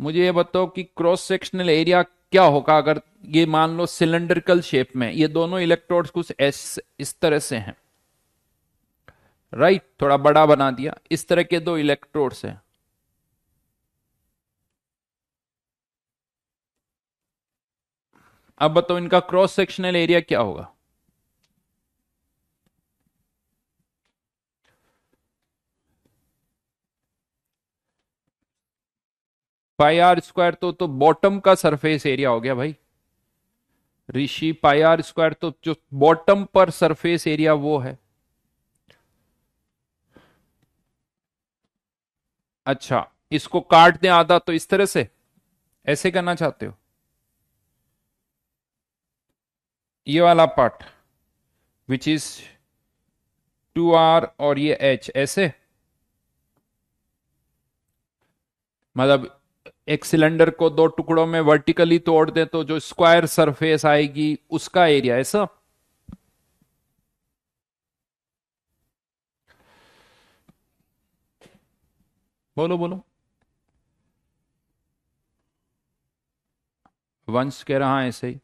मुझे ये बताओ कि क्रॉस सेक्शनल एरिया क्या होगा अगर ये मान लो सिलेंडरकल शेप में ये दोनों इलेक्ट्रोड्स कुछ ऐसे इस तरह से हैं राइट right, थोड़ा बड़ा बना दिया इस तरह के दो इलेक्ट्रोड्स हैं अब बताओ इनका क्रॉस सेक्शनल एरिया क्या होगा पाई आर स्क्वायर तो तो बॉटम का सरफेस एरिया हो गया भाई ऋषि पाई आर स्क्वायर तो जो बॉटम पर सरफेस एरिया वो है अच्छा इसको काट दें आधा तो इस तरह से ऐसे करना चाहते हो ये वाला part which is two R और ये एच ऐसे मतलब एक सिलेंडर को दो टुकड़ों में वर्टिकली तोड़ दें तो जो स्क्वायर सरफेस आएगी उसका एरिया है सर बोलो बोलो वंश कह रहा है ऐसे ही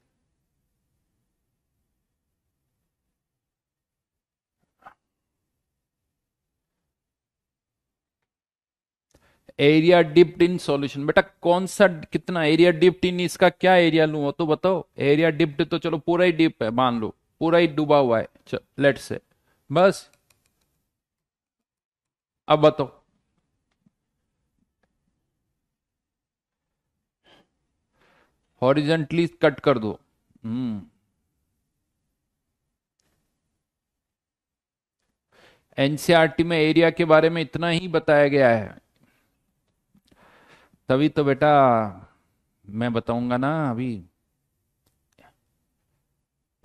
एरिया डिप्ट इन सॉल्यूशन बेटा कौन सा कितना एरिया डिप्ट इन इसका क्या एरिया लू तो बताओ एरिया डिप्ट तो चलो पूरा ही डिप है मान लो पूरा ही डूबा हुआ है लेट से बस अब बताओ हॉरिजेंटली कट कर दो हम्म एनसीआरटी में एरिया के बारे में इतना ही बताया गया है तभी तो बेटा मैं बताऊंगा ना अभी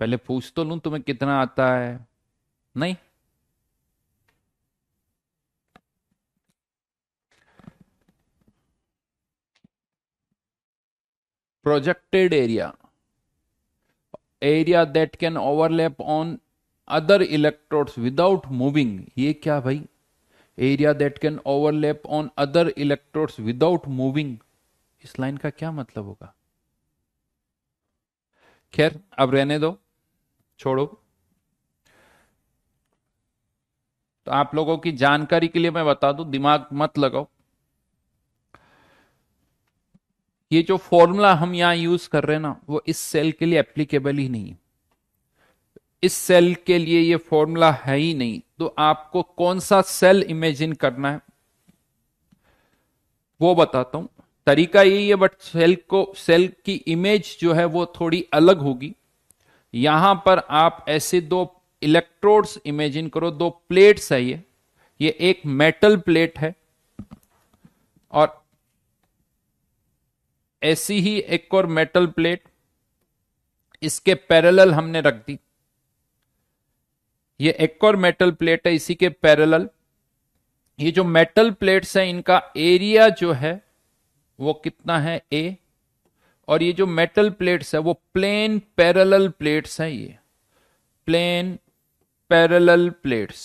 पहले पूछ तो लू तुम्हें कितना आता है नहीं projected area area that can overlap on other electrodes without moving ये क्या भाई area that can overlap on other electrodes without moving इस लाइन का क्या मतलब होगा खैर अब रहने दो छोड़ो तो आप लोगों की जानकारी के लिए मैं बता दू दिमाग मत लगाओ ये जो फॉर्मूला हम यहां यूज कर रहे हैं ना वो इस सेल के लिए एप्लीकेबल ही नहीं इस सेल के लिए ये फॉर्मूला है ही नहीं तो आपको कौन सा सेल इमेजिन करना है वो बताता हूं तरीका यही है बट सेल को सेल की इमेज जो है वो थोड़ी अलग होगी यहां पर आप ऐसे दो इलेक्ट्रोड्स इमेजिन करो दो प्लेट्स है ये ये एक मेटल प्लेट है और ऐसी ही एक और मेटल प्लेट इसके पैरेलल हमने रख दी ये एक और मेटल प्लेट है इसी के पैरेलल ये जो मेटल प्लेट्स हैं इनका एरिया जो है वो कितना है ए और ये जो मेटल प्लेट्स है वो प्लेन पैरेलल प्लेट्स हैं ये प्लेन पैरेलल प्लेट्स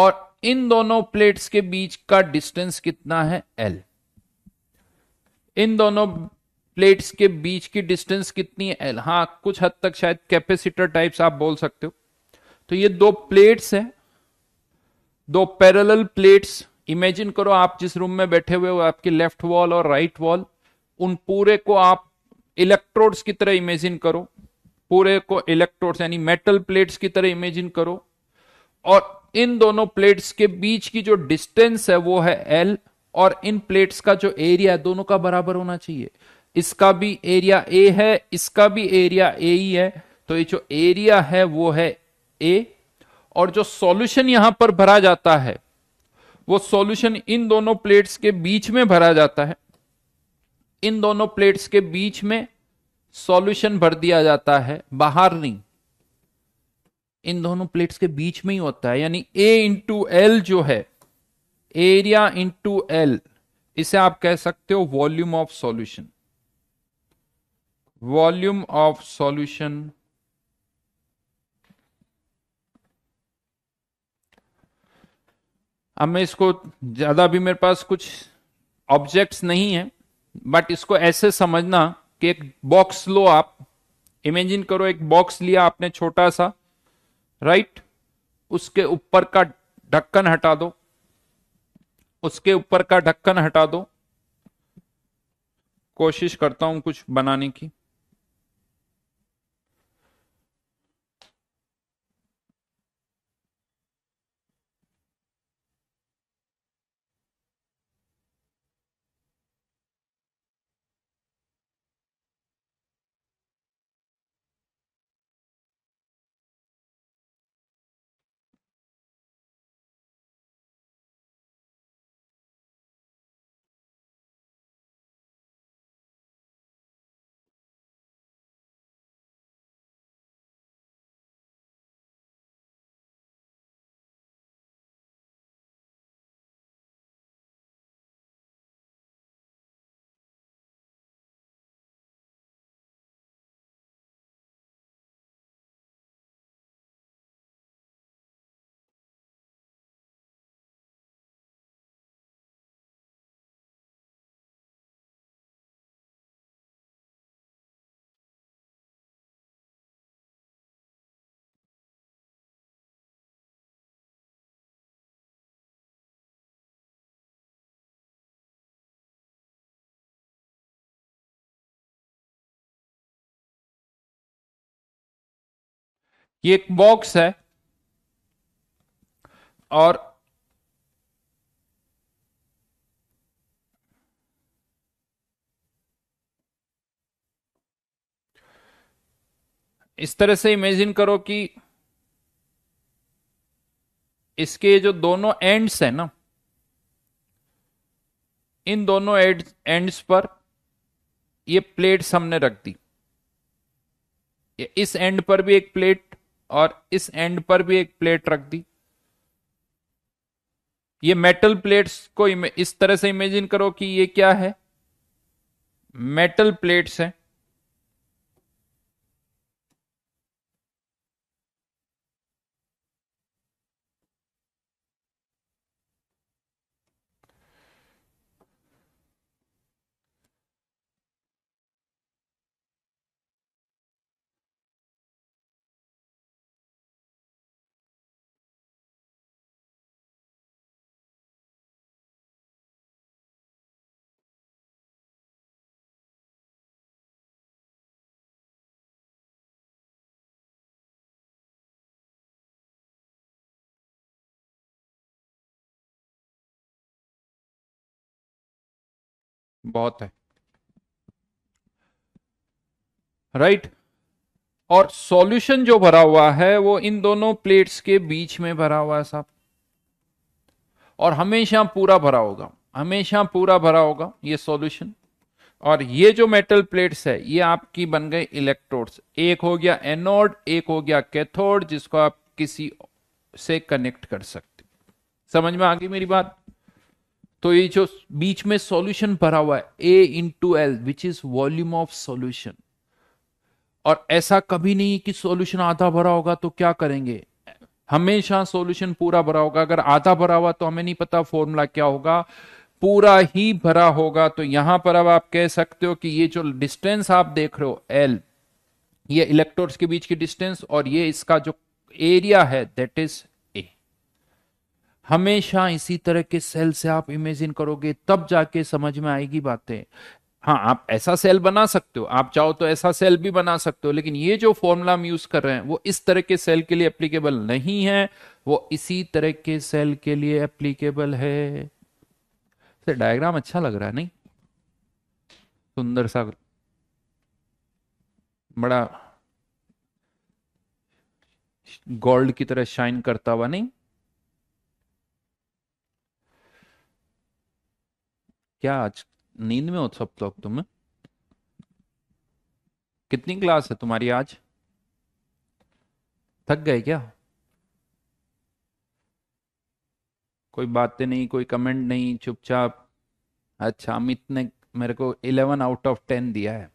और इन दोनों प्लेट्स के बीच का डिस्टेंस कितना है एल इन दोनों प्लेट्स के बीच की डिस्टेंस कितनी है एल हाँ कुछ हद तक शायद कैपेसिटर टाइप्स आप बोल सकते हो तो ये दो प्लेट्स हैं दो पैरेलल प्लेट्स इमेजिन करो आप जिस रूम में बैठे हुए हो आपकी लेफ्ट वॉल और राइट वॉल उन पूरे को आप इलेक्ट्रोड्स की तरह इमेजिन करो पूरे को इलेक्ट्रोड्स यानी मेटल प्लेट्स की तरह इमेजिन करो और इन दोनों प्लेट्स के बीच की जो डिस्टेंस है वो है एल और इन प्लेट्स का जो एरिया दोनों का बराबर होना चाहिए इसका भी एरिया ए है इसका भी एरिया ए ही है तो ये जो एरिया है वो है ए और जो सॉल्यूशन यहां पर भरा जाता है वो सॉल्यूशन इन दोनों प्लेट्स के बीच में भरा जाता है इन दोनों प्लेट्स के बीच में सॉल्यूशन भर दिया जाता है बाहर नहीं इन दोनों प्लेट्स के बीच में ही होता है यानी ए इंटू एल जो है एरिया इंटू एल इसे आप कह सकते हो volume of solution volume of solution अब मैं इसको ज्यादा भी मेरे पास कुछ ऑब्जेक्ट्स नहीं है बट इसको ऐसे समझना कि एक बॉक्स लो आप इमेजिन करो एक बॉक्स लिया आपने छोटा सा राइट उसके ऊपर का ढक्कन हटा दो उसके ऊपर का ढक्कन हटा दो कोशिश करता हूं कुछ बनाने की ये एक बॉक्स है और इस तरह से इमेजिन करो कि इसके जो दोनों एंड्स हैं ना इन दोनों एंड्स पर ये प्लेट्स हमने रख दी इस एंड पर भी एक प्लेट और इस एंड पर भी एक प्लेट रख दी ये मेटल प्लेट्स को इस तरह से इमेजिन करो कि ये क्या है मेटल प्लेट्स हैं बहुत है राइट right? और सॉल्यूशन जो भरा हुआ है वो इन दोनों प्लेट्स के बीच में भरा हुआ है साहब और हमेशा पूरा भरा होगा हमेशा पूरा भरा होगा ये सॉल्यूशन और ये जो मेटल प्लेट्स है ये आपकी बन गए इलेक्ट्रोड्स एक हो गया एनोड एक हो गया कैथोड जिसको आप किसी से कनेक्ट कर सकते समझ में आ गई मेरी बात तो ये जो बीच में सॉल्यूशन भरा हुआ है A into L which is volume of solution और ऐसा कभी नहीं कि सॉल्यूशन आधा भरा होगा तो क्या करेंगे हमेशा सॉल्यूशन पूरा भरा होगा अगर आधा भरा हुआ तो हमें नहीं पता फॉर्मूला क्या होगा पूरा ही भरा होगा तो यहां पर अब आप कह सकते हो कि ये जो डिस्टेंस आप देख रहे हो एल ये इलेक्ट्रोड्स के बीच की डिस्टेंस और ये इसका जो एरिया है दैट इज हमेशा इसी तरह के सेल से आप इमेजिन करोगे तब जाके समझ में आएगी बातें हाँ आप ऐसा सेल बना सकते हो आप चाहो तो ऐसा सेल भी बना सकते हो लेकिन ये जो फॉर्मूला हम यूज कर रहे हैं वो इस तरह के सेल के लिए एप्लीकेबल नहीं है वो इसी तरह के सेल के लिए एप्लीकेबल है तो डायग्राम अच्छा लग रहा है नहीं सुंदर सा बड़ा गोल्ड की तरह शाइन करता हुआ नहीं क्या आज नींद में हो सब लोग तुम कितनी क्लास है तुम्हारी आज थक गए क्या कोई बातें नहीं कोई कमेंट नहीं चुपचाप अच्छा अमित ने मेरे को इलेवन आउट ऑफ टेन दिया है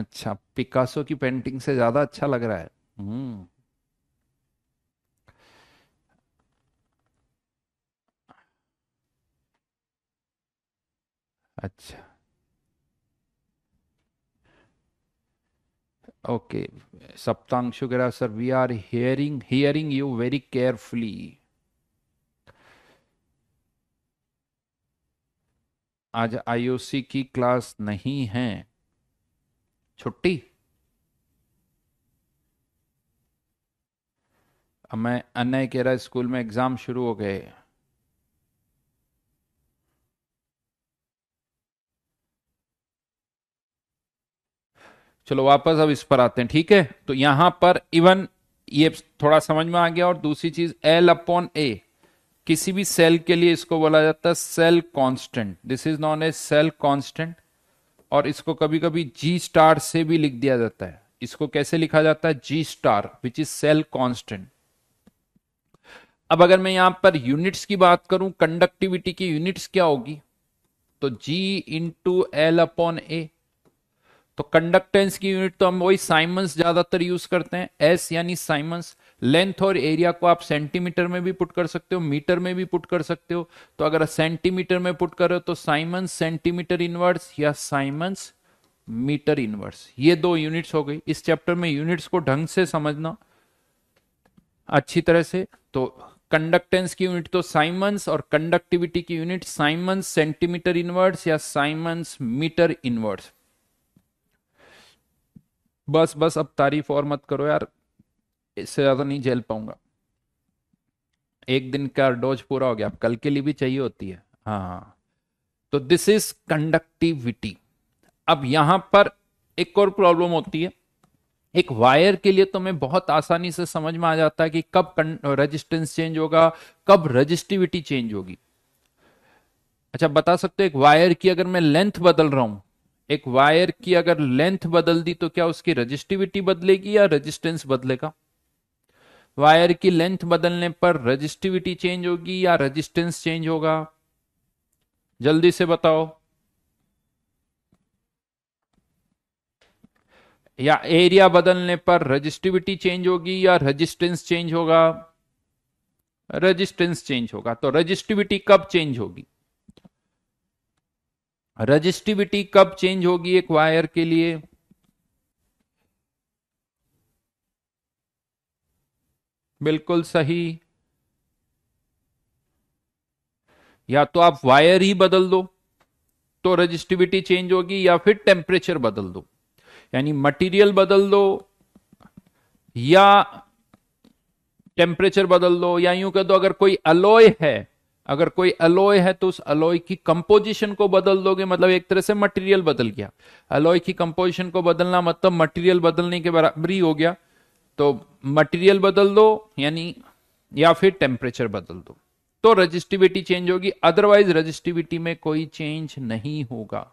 अच्छा पिकासो की पेंटिंग से ज्यादा अच्छा लग रहा है हम्म अच्छा ओके सप्तांश वगैरह sir we are hearing hearing you very carefully आज आईओसी की क्लास नहीं है छुट्टी मैं अन्य कह रहा स्कूल में एग्जाम शुरू हो गए चलो वापस अब इस पर आते हैं ठीक है तो यहां पर इवन ये थोड़ा समझ में आ गया और दूसरी चीज एल अपॉन ए किसी भी सेल के लिए इसको बोला जाता है cell constant this is non a cell constant और इसको कभी कभी जी स्टार से भी लिख दिया जाता है इसको कैसे लिखा जाता है G star which is cell constant अब अगर मैं यहां पर यूनिट्स की बात करूं कंडक्टिविटी की यूनिट्स क्या होगी तो G into L upon A तो कंडक्टेंस की यूनिट तो हम वही साइमंस ज्यादातर यूज करते हैं एस यानी साइमंस लेंथ और एरिया को आप सेंटीमीटर में भी पुट कर सकते हो मीटर में भी पुट कर सकते हो तो अगर सेंटीमीटर में पुट करो तो साइमंस सेंटीमीटर इनवर्स या साइमंस मीटर इनवर्स ये दो यूनिट्स हो गई इस चैप्टर में यूनिट्स को ढंग से समझना अच्छी तरह से तो कंडक्टेंस की यूनिट तो साइमंस और कंडक्टिविटी की यूनिट साइमंस सेंटीमीटर इनवर्स या साइमंस मीटर इनवर्स बस बस अब तारीफ और मत करो यार इससे ज़्यादा नहीं झेल पाऊंगा एक दिन का डोज पूरा हो गया कल के लिए भी चाहिए होती है हाँ, हाँ। तो दिस इज कंडक्टिविटी अब यहां पर एक और प्रॉब्लम होती है एक वायर के लिए तो मैं बहुत आसानी से समझ में आ जाता है कि कब रेजिस्टेंस चेंज होगा कब रजिस्टिविटी चेंज होगी अच्छा बता सकते हो एक वायर की अगर मैं लेंथ बदल रहा हूं एक वायर की अगर लेंथ बदल दी तो क्या उसकी रजिस्टिविटी बदलेगी या रजिस्टेंस बदलेगा वायर की लेंथ बदलने पर रजिस्टिविटी चेंज होगी या रजिस्टेंस चेंज होगा जल्दी से बताओ या एरिया बदलने पर रजिस्टिविटी चेंज होगी या रजिस्टेंस चेंज होगा रजिस्टेंस चेंज होगा तो रजिस्टिविटी कब चेंज होगी रजिस्टिविटी कब चेंज होगी एक वायर के लिए बिल्कुल सही या तो आप वायर ही बदल दो तो रजिस्टिविटी चेंज होगी या फिर टेम्परेचर बदल दो यानी मटेरियल बदल दो या टेम्परेचर बदल दो या यूं कह दो अगर कोई अलोय है अगर कोई अलोय है तो उस अलोय की कंपोजिशन को बदल दोगे मतलब एक तरह से मटेरियल बदल गया अलोय की कंपोजिशन को बदलना मतलब मटेरियल बदलने के बराबर ही हो गया तो मटेरियल बदल दो यानी या फिर टेम्परेचर बदल दो तो रजिस्टिविटी चेंज होगी अदरवाइज रजिस्टिविटी में कोई चेंज नहीं होगा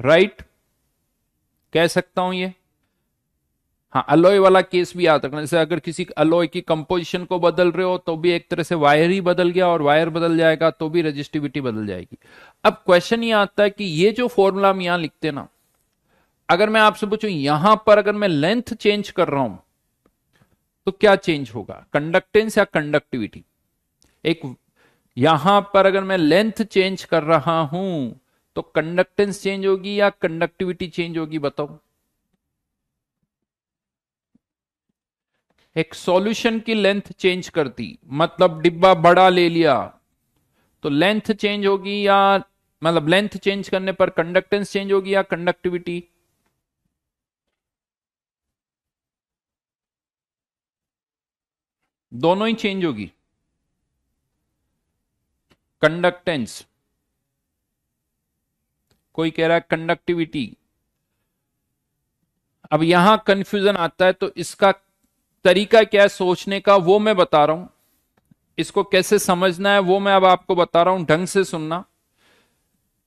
राइट right? कह सकता हूं ये हाँ अलोय वाला केस भी सकता है जैसे अगर किसी अलोय की कंपोजिशन को बदल रहे हो तो भी एक तरह से वायर ही बदल गया और वायर बदल जाएगा तो भी रजिस्टिविटी बदल जाएगी अब क्वेश्चन ये आता है कि ये जो फॉर्मूला हम यहां लिखते ना अगर मैं आपसे पूछूं यहां पर अगर मैं लेंथ चेंज कर रहा हूं तो क्या चेंज होगा कंडक्टेंस या कंडक्टिविटी एक यहां पर अगर मैं लेंथ चेंज कर रहा हूं तो कंडक्टेंस चेंज होगी या कंडक्टिविटी चेंज होगी बताओ एक सॉल्यूशन की लेंथ चेंज करती मतलब डिब्बा बड़ा ले लिया तो लेंथ चेंज होगी या मतलब लेंथ चेंज करने पर कंडक्टेंस चेंज होगी या कंडक्टिविटी दोनों ही चेंज होगी कंडक्टेंस कोई कह रहा है कंडक्टिविटी अब यहां कंफ्यूजन आता है तो इसका तरीका क्या है सोचने का वो मैं बता रहा हूं इसको कैसे समझना है वो मैं अब आपको बता रहा हूं ढंग से सुनना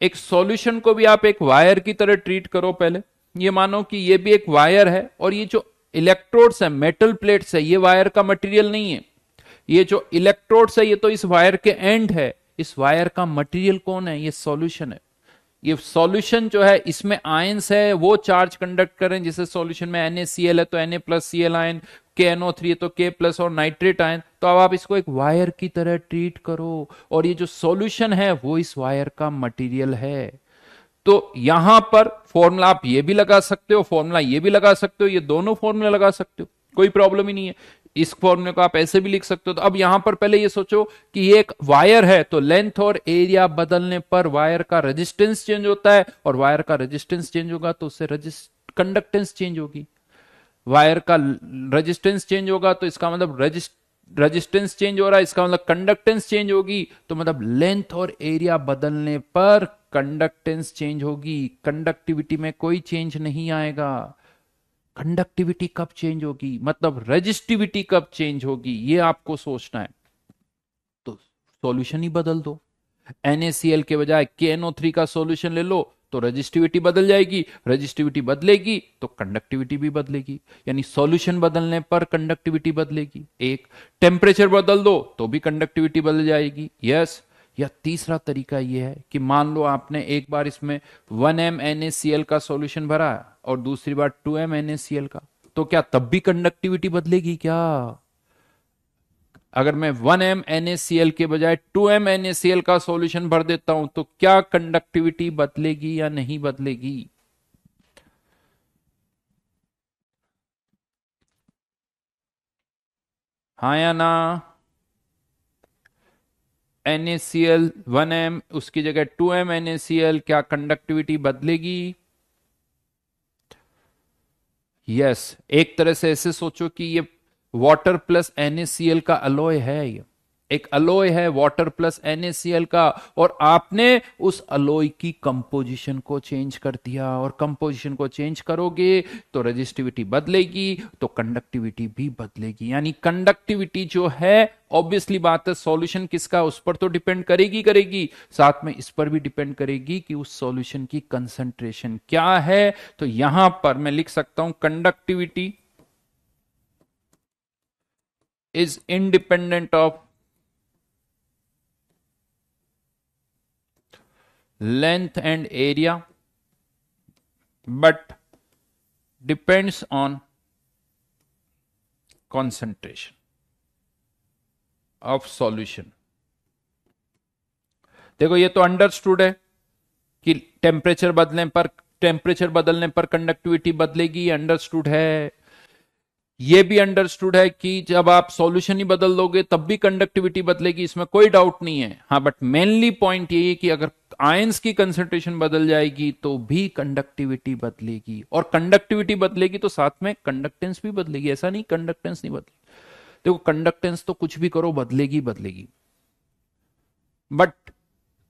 एक सॉल्यूशन को भी आप एक वायर की तरह ट्रीट करो पहले ये मानो कि ये भी एक वायर है और ये जो इलेक्ट्रोड्स है मेटल प्लेट्स है ये वायर का मटेरियल नहीं है ये जो इलेक्ट्रोड्स है ये तो इस वायर के एंड है इस वायर का मटेरियल कौन है ये सॉल्यूशन है ये सॉल्यूशन जो है इसमें आयंस है वो चार्ज कंडक्ट करें जैसे सॉल्यूशन में NaCl है तो Na plus C L ion के एनओ है तो K प्लस और नाइट्रेट आयन तो अब आप इसको एक वायर की तरह ट्रीट करो और ये जो सॉल्यूशन है वो इस वायर का मटेरियल है तो यहां पर फॉर्मूला आप ये भी लगा सकते हो फॉर्मूला ये भी लगा सकते हो ये दोनों फॉर्मूला लगा सकते हो कोई प्रॉब्लम ही नहीं है इस फॉर्मूले को आप ऐसे भी लिख सकते हो तो अब यहां पर पहले ये सोचो कि ये एक वायर है तो लेंथ और एरिया बदलने पर वायर का रेजिस्टेंस चेंज होता है और वायर का रेजिस्टेंस चेंज होगा तो उससे कंडक्टेंस चेंज होगी वायर का रेजिस्टेंस चेंज होगा तो इसका मतलब रजिस्ट रेजिस्टेंस चेंज हो रहा है इसका मतलब कंडक्टेंस चेंज होगी तो मतलब लेंथ और एरिया बदलने पर कंडक्टेंस चेंज होगी कंडक्टिविटी में कोई चेंज नहीं आएगा कंडक्टिविटी कब चेंज होगी मतलब रजिस्टिविटी कब चेंज होगी ये आपको सोचना है तो सॉल्यूशन ही बदल दो NaCl के बजाय KNO3 का सॉल्यूशन ले लो तो रजिस्टिविटी बदल जाएगी रजिस्टिविटी बदलेगी तो कंडक्टिविटी भी बदलेगी यानी सॉल्यूशन बदलने पर कंडक्टिविटी बदलेगी एक टेम्परेचर बदल दो तो भी कंडक्टिविटी बदल जाएगी यस या तीसरा तरीका यह है कि मान लो आपने एक बार इसमें वन एम एन का सोल्यूशन भरा और दूसरी बार टू एम एन का तो क्या तब भी कंडक्टिविटी बदलेगी क्या अगर मैं वन एम एन के बजाय टू एम एन का सोल्यूशन भर देता हूं तो क्या कंडक्टिविटी बदलेगी या नहीं बदलेगी हाँ या ना N A C L one M उसकी जगह two M N A C L क्या कंडक्टिविटी बदलेगी यस yes, एक तरह से ऐसे सोचो कि ये water plus N A C L का अलोय है ये एक अलोय है वाटर प्लस एनएसीएल का और आपने उस अलोय की कंपोजिशन को चेंज कर दिया और कंपोजिशन को चेंज करोगे तो रजिस्टिविटी बदलेगी तो कंडक्टिविटी भी बदलेगी यानी कंडक्टिविटी जो है ऑब्वियसली बात है सॉल्यूशन किसका उस पर तो डिपेंड करेगी करेगी साथ में इस पर भी डिपेंड करेगी कि उस सॉल्यूशन की कंसंट्रेशन क्या है तो यहां पर मैं लिख सकता हूं conductivity is independent of length and area but depends on concentration of solution देखो ये तो अंडरस्टूड है कि टेम्परेचर बदलने पर टेम्परेचर बदलने पर कंडक्टिविटी बदलेगी अंडरस्टूड है यह भी अंडरस्टूड है कि जब आप सॉल्यूशन ही बदल दोगे तब भी कंडक्टिविटी बदलेगी इसमें कोई डाउट नहीं है हाँ बट मेनली पॉइंट यही है कि अगर आयंस की कंसेंट्रेशन बदल जाएगी तो भी कंडक्टिविटी बदलेगी और कंडक्टिविटी बदलेगी तो साथ में कंडक्टेंस भी बदलेगी ऐसा नहीं कंडक्टेंस नहीं बदलेगी देखो कंडक्टेंस तो कुछ भी करो बदलेगी बदलेगी बट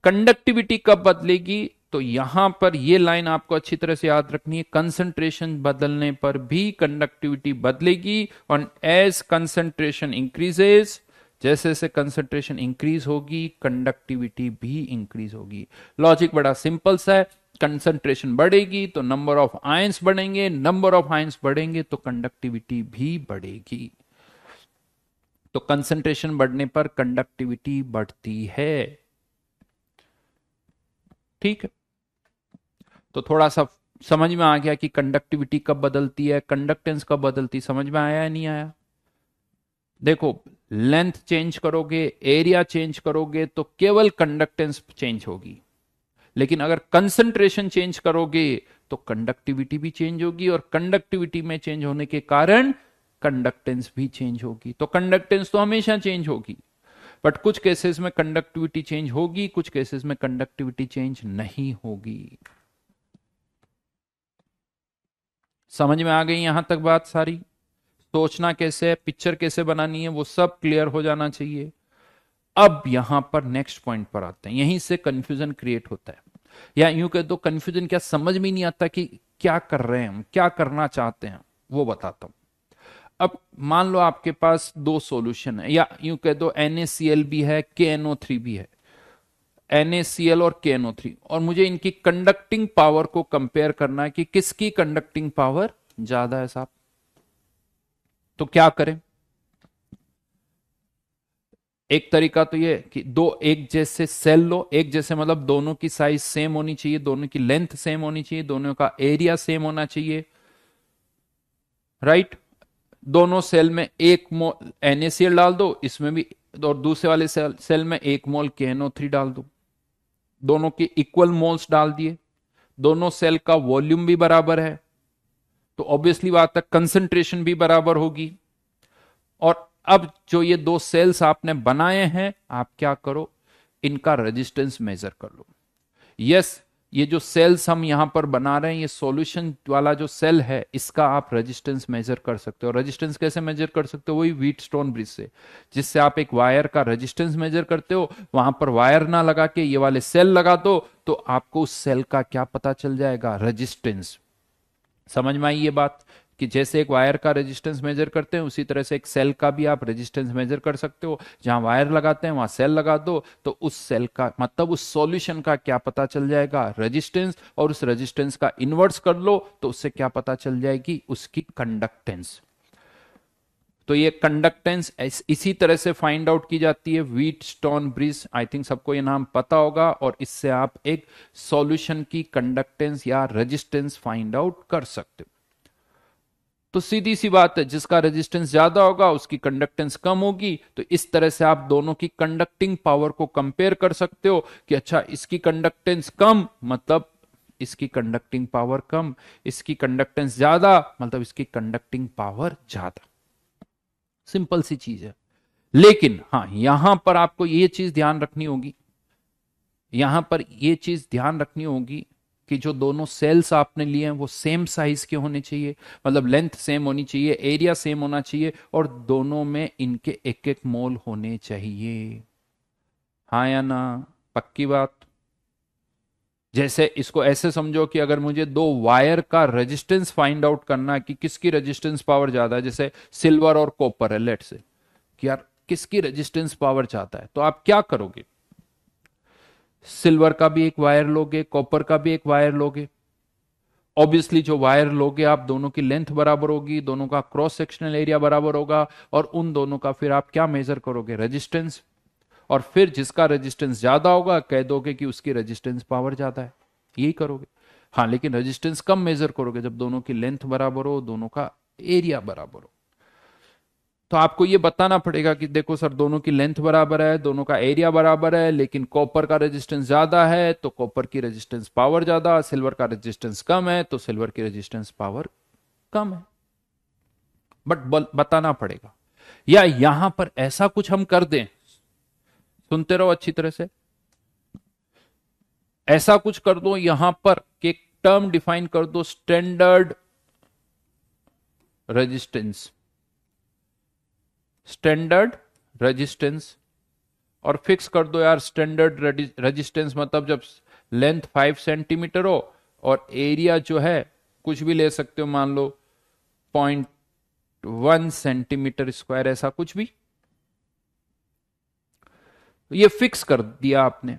कंडक्टिविटी कब बदलेगी तो यहां पर यह लाइन आपको अच्छी तरह से याद रखनी है कंसंट्रेशन बदलने पर भी कंडक्टिविटी बदलेगी और एज कंसंट्रेशन इंक्रीजेस जैसे जैसे कंसंट्रेशन इंक्रीज होगी कंडक्टिविटी भी इंक्रीज होगी लॉजिक बड़ा सिंपल सा है कंसंट्रेशन बढ़ेगी तो नंबर ऑफ आयंस बढ़ेंगे नंबर ऑफ आयंस बढ़ेंगे तो कंडक्टिविटी भी बढ़ेगी तो कंसंट्रेशन बढ़ने पर कंडक्टिविटी बढ़ती है ठीक है तो थोड़ा सा समझ में आ गया कि कंडक्टिविटी कब बदलती है कंडक्टेंस कब बदलती समझ में आया या नहीं आया देखो लेंथ चेंज करोगे एरिया चेंज करोगे तो केवल कंडक्टेंस चेंज होगी लेकिन अगर कंसंट्रेशन चेंज करोगे तो कंडक्टिविटी भी चेंज होगी और कंडक्टिविटी में चेंज होने के कारण कंडक्टेंस भी चेंज होगी तो कंडक्टेंस तो हमेशा चेंज होगी बट कुछ केसेस में कंडक्टिविटी चेंज होगी कुछ केसेस में कंडक्टिविटी चेंज नहीं होगी समझ में आ गई यहां तक बात सारी सोचना कैसे है पिक्चर कैसे बनानी है वो सब क्लियर हो जाना चाहिए अब यहां पर नेक्स्ट पॉइंट पर आते हैं यहीं से कंफ्यूजन क्रिएट होता है या यूं कह दो कंफ्यूजन क्या समझ में नहीं आता कि क्या कर रहे हैं हम क्या करना चाहते हैं वो बताता हूं अब मान लो आपके पास दो सॉल्यूशन है या यूं कह दो एन भी है के भी है NaCl और KNO3 और मुझे इनकी कंडक्टिंग पावर को कंपेयर करना है कि किसकी कंडक्टिंग पावर ज्यादा है साहब तो क्या करें एक तरीका तो ये कि दो एक जैसे सेल लो एक जैसे मतलब दोनों की साइज सेम होनी चाहिए दोनों की लेंथ सेम होनी चाहिए दोनों का एरिया सेम होना चाहिए राइट दोनों सेल में एक मोल एनएसीएल डाल दो इसमें भी और दूसरे वाले सेल सेल में एक मोल के थ्री डाल दो दोनों के इक्वल मोल्स डाल दिए दोनों सेल का वॉल्यूम भी बराबर है तो ऑब्वियसली बात है कंसंट्रेशन भी बराबर होगी और अब जो ये दो सेल्स आपने बनाए हैं आप क्या करो इनका रेजिस्टेंस मेजर कर लो यस yes, ये जो सेल्स हम यहां पर बना रहे हैं ये सॉल्यूशन वाला जो सेल है इसका आप रेजिस्टेंस मेजर कर सकते हो रेजिस्टेंस कैसे मेजर कर सकते हो वही व्हीट स्टोन ब्रिज से जिससे आप एक वायर का रेजिस्टेंस मेजर करते हो वहां पर वायर ना लगा के ये वाले सेल लगा दो तो आपको उस सेल का क्या पता चल जाएगा रजिस्टेंस समझ में आई ये बात कि जैसे एक वायर का रेजिस्टेंस मेजर करते हैं उसी तरह से एक सेल का भी आप रेजिस्टेंस मेजर कर सकते हो जहां वायर लगाते हैं वहां सेल लगा दो तो उस सेल का मतलब उस सॉल्यूशन का क्या पता चल जाएगा रेजिस्टेंस और उस रेजिस्टेंस का इन्वर्स कर लो तो उससे क्या पता चल जाएगी उसकी कंडक्टेंस तो ये कंडक्टेंस इसी तरह से फाइंड आउट की जाती है Wheatstone bridge I think सबको ये नाम पता होगा और इससे आप एक सॉल्यूशन की कंडक्टेंस या रेजिस्टेंस फाइंड आउट कर सकते हो तो सीधी सी बात है जिसका रेजिस्टेंस ज्यादा होगा उसकी कंडक्टेंस कम होगी तो इस तरह से आप दोनों की कंडक्टिंग पावर को कंपेयर कर सकते हो कि अच्छा इसकी कंडक्टेंस कम मतलब इसकी कंडक्टिंग पावर कम इसकी कंडक्टेंस ज्यादा मतलब इसकी कंडक्टिंग पावर ज्यादा सिंपल सी चीज है लेकिन हाँ यहां पर आपको यह चीज ध्यान रखनी होगी यहां पर यह चीज ध्यान रखनी होगी कि जो दोनों सेल्स आपने लिए हैं वो सेम साइज के होने चाहिए मतलब लेंथ सेम होनी चाहिए एरिया सेम होना चाहिए और दोनों में इनके एक एक मोल होने चाहिए हा या ना पक्की बात जैसे इसको ऐसे समझो कि अगर मुझे दो वायर का रेजिस्टेंस फाइंड आउट करना है कि किसकी रेजिस्टेंस पावर ज्यादा है जैसे सिल्वर और कॉपर है लेट से कि यार किसकी रेजिस्टेंस पावर चाहता है तो आप क्या करोगे सिल्वर का भी एक वायर लोगे कॉपर का भी एक वायर लोगे ऑब्वियसली जो वायर लोगे आप दोनों की लेंथ बराबर होगी दोनों का क्रॉस सेक्शनल एरिया बराबर होगा और उन दोनों का फिर आप क्या मेजर करोगे रेजिस्टेंस और फिर जिसका रेजिस्टेंस ज्यादा होगा कह दोगे कि उसकी रेजिस्टेंस पावर ज्यादा है यही करोगे हाँ लेकिन रेजिस्टेंस कम मेजर करोगे जब दोनों की लेंथ बराबर हो दोनों का एरिया बराबर हो तो आपको ये बताना पड़ेगा कि देखो सर दोनों की लेंथ बराबर है दोनों का एरिया बराबर है लेकिन कॉपर का रेजिस्टेंस ज्यादा है तो कॉपर की रेजिस्टेंस पावर ज्यादा सिल्वर का रेजिस्टेंस कम है तो सिल्वर की रेजिस्टेंस पावर कम है बट बताना पड़ेगा या यहां पर ऐसा कुछ हम कर दें सुनते रहो अच्छी तरह से ऐसा कुछ कर दो यहां पर टर्म डिफाइन कर दो स्टैंडर्ड रेजिस्टेंस स्टैंडर्ड रेजिस्टेंस और फिक्स कर दो यार स्टैंडर्ड रेजिस्टेंस मतलब जब लेंथ फाइव सेंटीमीटर हो और एरिया जो है कुछ भी ले सकते हो मान लो पॉइंट वन सेंटीमीटर स्क्वायर ऐसा कुछ भी ये फिक्स कर दिया आपने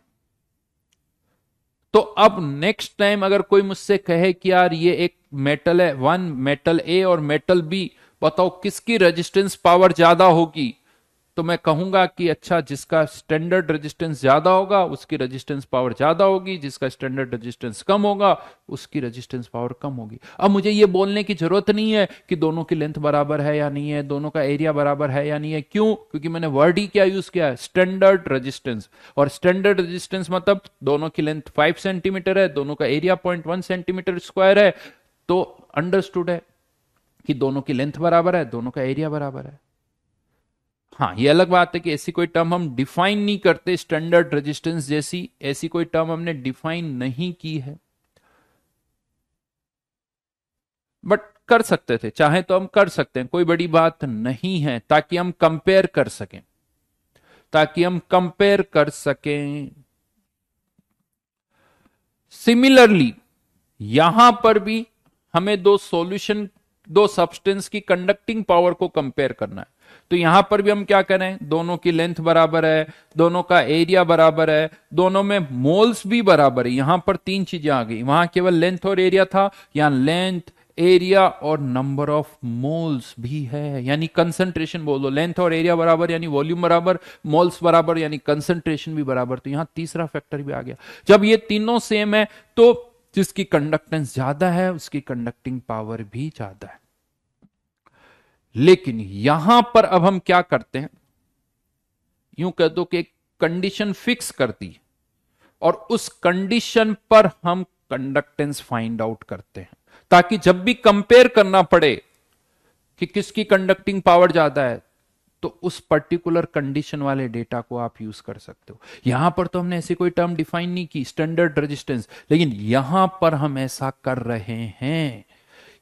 तो अब नेक्स्ट टाइम अगर कोई मुझसे कहे कि यार ये एक मेटल है वन मेटल ए और मेटल बी बताओ किसकी रेजिस्टेंस पावर ज्यादा होगी तो मैं कहूंगा कि अच्छा जिसका स्टैंडर्ड रेजिस्टेंस ज्यादा होगा उसकी रेजिस्टेंस पावर ज्यादा होगी जिसका स्टैंडर्ड रेजिस्टेंस कम होगा उसकी रेजिस्टेंस पावर कम होगी अब मुझे यह बोलने की जरूरत नहीं है कि दोनों की लेंथ बराबर है या नहीं है दोनों का एरिया बराबर है या नहीं है क्यों क्योंकि मैंने वर्ड ही क्या यूज किया है स्टैंडर्ड रजिस्टेंस और स्टैंडर्ड रजिस्टेंस मतलब दोनों की लेंथ फाइव सेंटीमीटर है दोनों का एरिया पॉइंट सेंटीमीटर स्क्वायर है तो अंडरस्टूड है कि दोनों की लेंथ बराबर है दोनों का एरिया बराबर है हाँ ये अलग बात है कि ऐसी कोई टर्म हम डिफाइन नहीं करते स्टैंडर्ड रेजिस्टेंस जैसी ऐसी कोई टर्म हमने डिफाइन नहीं की है बट कर सकते थे चाहे तो हम कर सकते हैं कोई बड़ी बात नहीं है ताकि हम कंपेयर कर सकें ताकि हम कंपेयर कर सकें सिमिलरली यहां पर भी हमें दो सॉल्यूशन दो सब्सटेंस की कंडक्टिंग पावर को कंपेयर करना है तो यहां पर भी हम क्या करें दोनों की लेंथ बराबर है दोनों का एरिया बराबर है दोनों में मोल्स भी बराबर है यहां पर तीन चीजें आ गई वहां केवल लेंथ और एरिया था यहां लेंथ एरिया और नंबर ऑफ मोल्स भी है यानी कंसंट्रेशन बोलो लेंथ और एरिया बराबर यानी वॉल्यूम बराबर मोल्स बराबर यानी कंसंट्रेशन भी बराबर तो यहां तीसरा फैक्टर भी आ गया जब ये तीनों सेम है तो जिसकी कंडक्टेंस ज्यादा है उसकी कंडक्टिंग पावर भी ज्यादा है लेकिन यहां पर अब हम क्या करते हैं यूं कह दो कि एक कंडीशन फिक्स कर दी और उस कंडीशन पर हम कंडक्टेंस फाइंड आउट करते हैं ताकि जब भी कंपेयर करना पड़े कि किसकी कंडक्टिंग पावर ज्यादा है तो उस पर्टिकुलर कंडीशन वाले डेटा को आप यूज कर सकते हो यहां पर तो हमने ऐसी कोई टर्म डिफाइन नहीं की स्टैंडर्ड रेजिस्टेंस लेकिन यहां पर हम ऐसा कर रहे हैं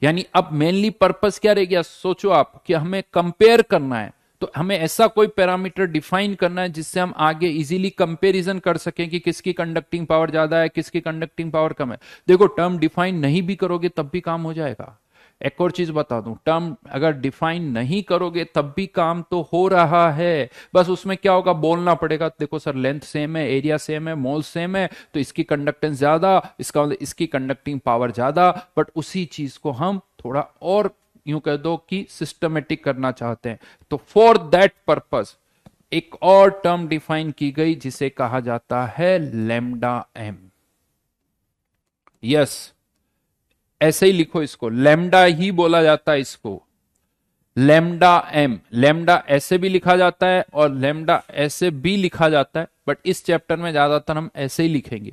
यानी अब मेनली पर्पस क्या रह गया सोचो आप कि हमें कंपेयर करना है तो हमें ऐसा कोई पैरामीटर डिफाइन करना है जिससे हम आगे इजीली कंपैरिजन कर सकें कि किसकी कंडक्टिंग पावर ज्यादा है किसकी कंडक्टिंग पावर कम है देखो टर्म डिफाइन नहीं भी करोगे तब भी काम हो जाएगा एक और चीज बता दूं टर्म अगर डिफाइन नहीं करोगे तब भी काम तो हो रहा है बस उसमें क्या होगा बोलना पड़ेगा देखो सर लेंथ सेम है एरिया सेम है मोल सेम है तो इसकी कंडक्टेंस ज्यादा इसका मतलब इसकी कंडक्टिंग पावर ज्यादा बट उसी चीज को हम थोड़ा और यूं कह दो कि सिस्टमेटिक करना चाहते हैं तो फॉर दैट पर्पज एक और टर्म डिफाइन की गई जिसे कहा जाता है लेमडा एम यस yes, ऐसे ही लिखो इसको लेमडा ही बोला जाता है इसको लेमडा एम लेमडा ऐसे भी लिखा जाता है और लेमडा ऐसे भी लिखा जाता है बट इस चैप्टर में ज्यादातर हम ऐसे ही लिखेंगे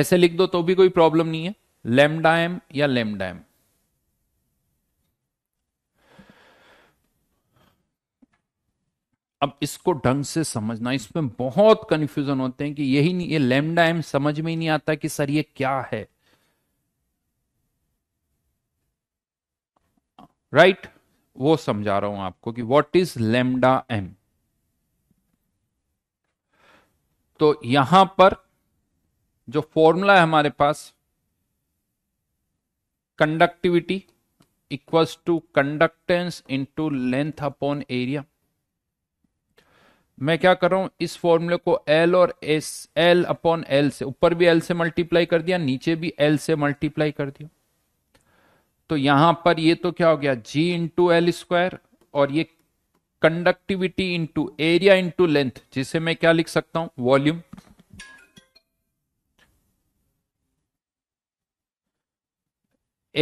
ऐसे लिख दो तो भी कोई प्रॉब्लम नहीं है लेमडा एम या लेमडा एम अब इसको ढंग से समझना इसमें बहुत कंफ्यूजन होते हैं कि यही नहीं ये लेमडा एम समझ में ही नहीं आता कि सर ये क्या है राइट right? वो समझा रहा हूं आपको कि व्हाट इज लेमडा एम तो यहां पर जो फॉर्मूला है हमारे पास conductivity equals to conductance into length upon area मैं क्या कर रहा हूं इस फॉर्मूले को एल और एस एल अपॉन एल से ऊपर भी एल से मल्टीप्लाई कर दिया नीचे भी एल से मल्टीप्लाई कर दिया तो यहां पर ये तो क्या हो गया जी इंटू एल स्क्वायर और ये conductivity into area into length जिसे मैं क्या लिख सकता हूं वॉल्यूम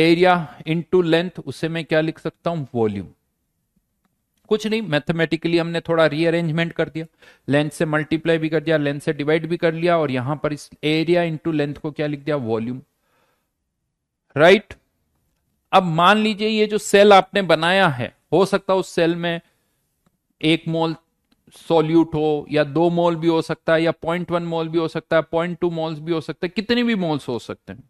एरिया इंटू लेंथ उसे मैं क्या लिख सकता हूं वॉल्यूम कुछ नहीं मैथमेटिकली हमने थोड़ा रीअरेंजमेंट कर दिया लेंथ से मल्टीप्लाई भी कर दिया लेंथ से डिवाइड भी कर लिया और यहां पर इस एरिया इंटू लेंथ को क्या लिख दिया वॉल्यूम राइट right? अब मान लीजिए ये जो सेल आपने बनाया है हो सकता है उस सेल में एक मोल सोल्यूट हो या दो मोल भी हो सकता है या पॉइंट वन मोल भी हो सकता है पॉइंट टू मोल्स भी हो सकता है कितने भी मोल्स हो सकते हैं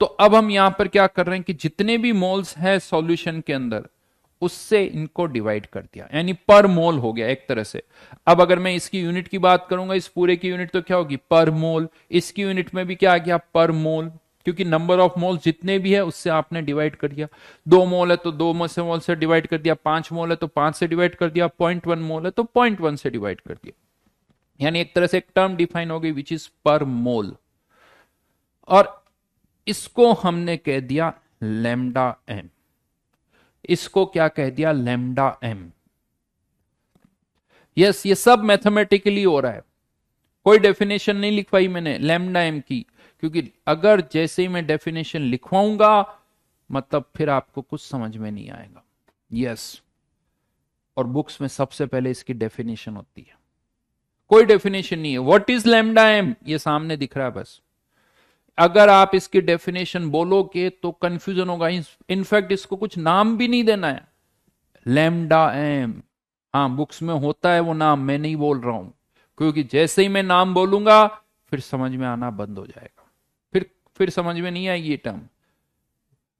तो अब हम यहां पर क्या कर रहे हैं कि जितने भी मोल्स हैं सॉल्यूशन के अंदर उससे इनको डिवाइड कर दिया यानी पर मोल हो गया एक तरह से अब अगर मैं इसकी यूनिट की बात करूंगा इस पूरे की यूनिट तो क्या होगी पर मोल इसकी यूनिट में भी क्या आ गया पर मोल क्योंकि नंबर ऑफ मोल जितने भी है उससे आपने डिवाइड कर दिया दो मोल है तो दो से मोल से डिवाइड कर दिया पांच मोल है तो पांच से डिवाइड कर दिया पॉइंट वन मोल है तो पॉइंट वन से डिवाइड कर दिया यानी एक तरह से एक टर्म डिफाइन हो गई विच इज पर मोल और इसको हमने कह दिया लेमडा एम इसको क्या कह दिया लेमडा एम यस ये सब मैथमेटिकली हो रहा है कोई डेफिनेशन नहीं लिखवाई मैंने लेमडा एम की क्योंकि अगर जैसे ही मैं डेफिनेशन लिखवाऊंगा मतलब फिर आपको कुछ समझ में नहीं आएगा यस yes. और बुक्स में सबसे पहले इसकी डेफिनेशन होती है कोई डेफिनेशन नहीं है व्हाट इज लेमडा एम ये सामने दिख रहा है बस अगर आप इसकी डेफिनेशन बोलोगे तो कंफ्यूजन होगा इनफैक्ट इसको कुछ नाम भी नहीं देना है लेमडा एम हाँ बुक्स में होता है वो नाम मैं नहीं बोल रहा हूं क्योंकि जैसे ही मैं नाम बोलूंगा फिर समझ में आना बंद हो जाएगा फिर समझ में नहीं आएगी ये term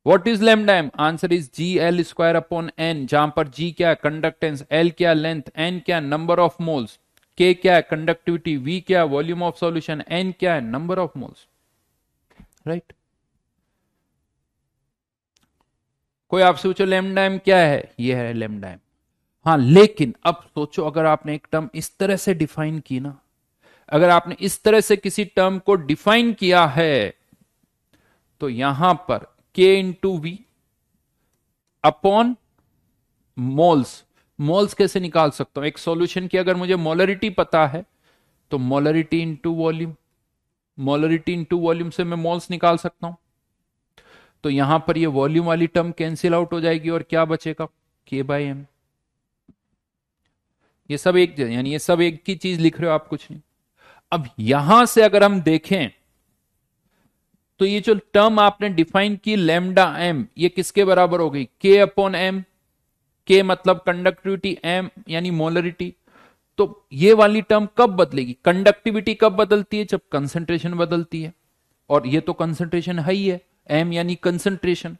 what is lambda M answer is G L square upon N जहां पर जी क्या है कंडक्टेंस एल क्या लेंथ एन क्या नंबर ऑफ मोल्स के क्या है कंडक्टिविटी वी क्या वॉल्यूम ऑफ सॉल्यूशन एन क्या है नंबर ऑफ मोल्स राइट कोई आपसे पूछो लेमडा एम क्या है ये है लेमडा एम हाँ लेकिन अब सोचो अगर आपने एक टर्म इस तरह से डिफाइन की ना अगर आपने इस तरह से किसी टर्म को डिफाइन किया है तो यहां पर K into V upon moles moles कैसे निकाल सकता हूं एक सॉल्यूशन की अगर मुझे मोलरिटी पता है तो molarity into volume molarity into volume से मैं मोल्स निकाल सकता हूं तो यहां पर ये वॉल्यूम वाली टर्म कैंसिल आउट हो जाएगी और क्या बचेगा के बाई एम ये सब एक यानी ये सब एक की चीज लिख रहे हो आप कुछ नहीं अब यहां से अगर हम देखें तो ये जो टर्म आपने डिफाइन की लेमडा एम ये किसके बराबर हो गई के अपॉन एम के मतलब कंडक्टिविटी एम यानी मोलरिटी तो ये वाली टर्म कब बदलेगी कंडक्टिविटी कब बदलती है जब कंसेंट्रेशन बदलती है और ये तो कंसेंट्रेशन है ही है एम यानी कंसेंट्रेशन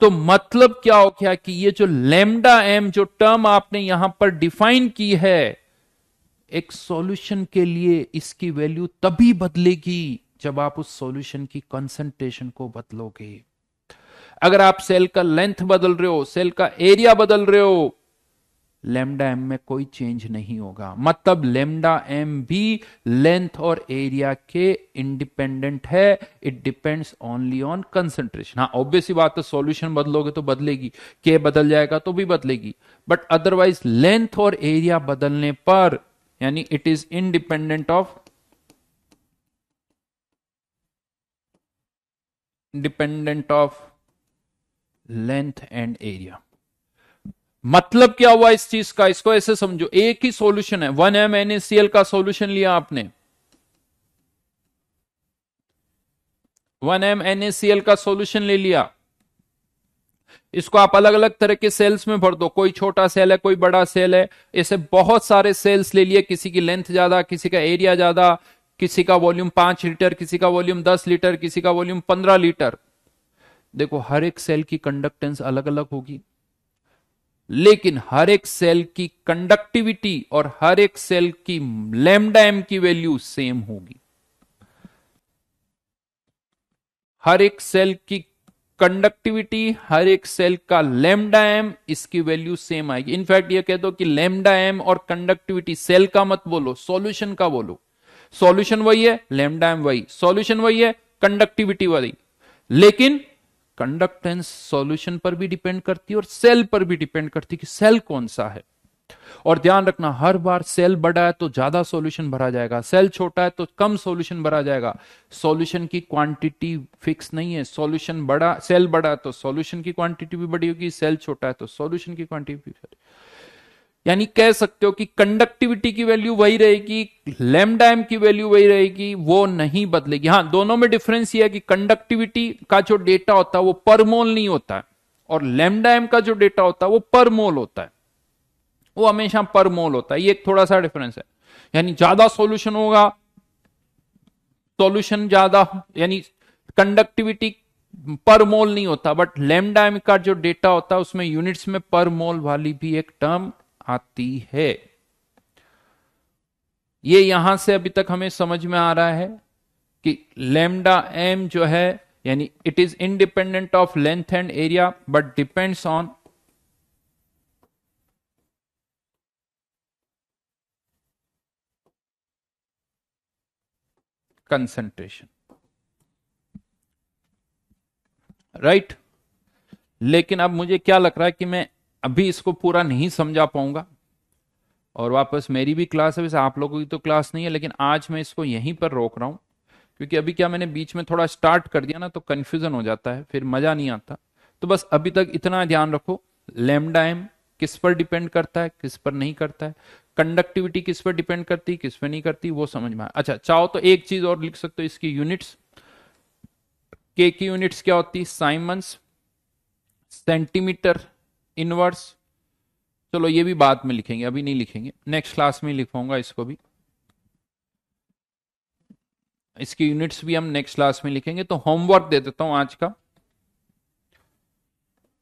तो मतलब क्या हो गया कि ये जो लेमडा एम जो टर्म आपने यहां पर डिफाइन की है एक सॉल्यूशन के लिए इसकी वैल्यू तभी बदलेगी जब आप उस सॉल्यूशन की कंसंट्रेशन को बदलोगे अगर आप सेल का लेंथ बदल रहे हो सेल का एरिया बदल रहे हो लेमडा एम में कोई चेंज नहीं होगा मतलब लेमडा एम भी लेंथ और एरिया के इंडिपेंडेंट है it depends only on concentration हाँ ऑब्वियसली बात है सॉल्यूशन बदलोगे तो बदलेगी के बदल जाएगा तो भी बदलेगी बट अदरवाइज लेंथ और एरिया बदलने पर यानी it is independent of dependent of length and area मतलब क्या हुआ इस चीज का इसको ऐसे समझो एक ही सॉल्यूशन है वन एम एन एसीएल का सॉल्यूशन लिया आपने वन एम एन एसीएल का सॉल्यूशन ले लिया इसको आप अलग अलग तरह के सेल्स में भर दो कोई छोटा सेल है कोई बड़ा सेल है ऐसे बहुत सारे सेल्स ले लिए किसी की लेंथ ज्यादा किसी का एरिया ज्यादा किसी का वॉल्यूम पांच लीटर किसी का वॉल्यूम दस लीटर किसी का वॉल्यूम पंद्रह लीटर देखो हर एक सेल की कंडक्टेंस अलग अलग होगी लेकिन हर एक सेल की कंडक्टिविटी और हर एक सेल की लेमडा एम की वैल्यू सेम होगी हर एक सेल की कंडक्टिविटी हर एक सेल का लेमडा एम इसकी वैल्यू सेम आएगी इनफैक्ट ये कह दो कि लेमडा एम और कंडक्टिविटी सेल का मत बोलो सॉल्यूशन का बोलो सॉल्यूशन वही है लेमडा एम वही सॉल्यूशन वही है कंडक्टिविटी वही लेकिन कंडक्टेंस सॉल्यूशन पर भी डिपेंड करती है और सेल पर भी डिपेंड करती है कि सेल कौन सा है और ध्यान रखना हर बार सेल बड़ा है तो ज्यादा सॉल्यूशन भरा जाएगा सेल छोटा है तो कम सॉल्यूशन भरा जाएगा सॉल्यूशन की क्वांटिटी फिक्स नहीं है सॉल्यूशन बड़ा सेल बड़ा है तो सॉल्यूशन की क्वांटिटी भी बड़ी होगी सेल छोटा है तो सॉल्यूशन की क्वांटिटी भी यानी कह सकते हो कि कंडक्टिविटी की वैल्यू वही रहेगी लेमडैम की वैल्यू वही रहेगी वो नहीं बदलेगी हाँ दोनों में डिफरेंस ये है कि कंडक्टिविटी का जो डेटा होता है वो पर मोल नहीं होता है और लेमडैम का जो डेटा होता है वो पर मोल होता है वो हमेशा पर मोल होता है ये एक थोड़ा सा डिफरेंस है यानी ज्यादा सोल्यूशन होगा सोल्यूशन ज्यादा यानी कंडक्टिविटी पर मोल नहीं होता बट लेमडैम का जो डेटा होता है उसमें यूनिट्स में पर मोल वाली भी एक टर्म आती है ये यहां से अभी तक हमें समझ में आ रहा है कि लेमडा एम जो है यानी it is independent of length and area but depends on concentration right लेकिन अब मुझे क्या लग रहा है कि मैं अभी इसको पूरा नहीं समझा पाऊंगा और वापस मेरी भी क्लास है वैसे आप लोगों की तो क्लास नहीं है लेकिन आज मैं इसको यहीं पर रोक रहा हूं क्योंकि अभी क्या मैंने बीच में थोड़ा स्टार्ट कर दिया ना तो कंफ्यूजन हो जाता है फिर मज़ा नहीं आता तो बस अभी तक इतना ध्यान रखो लेमडा एम किस पर डिपेंड करता है किस पर नहीं करता है कंडक्टिविटी किस पर डिपेंड करती किस पर नहीं करती वो समझ में आया अच्छा चाहो तो एक चीज़ और लिख सकते हो इसकी यूनिट्स के की यूनिट्स क्या होती है साइमंस सेंटीमीटर इनवर्स चलो ये भी बाद में लिखेंगे अभी नहीं लिखेंगे नेक्स्ट क्लास में लिखवाऊंगा इसको भी इसकी यूनिट्स भी हम नेक्स्ट क्लास में लिखेंगे तो होमवर्क दे देता हूं आज का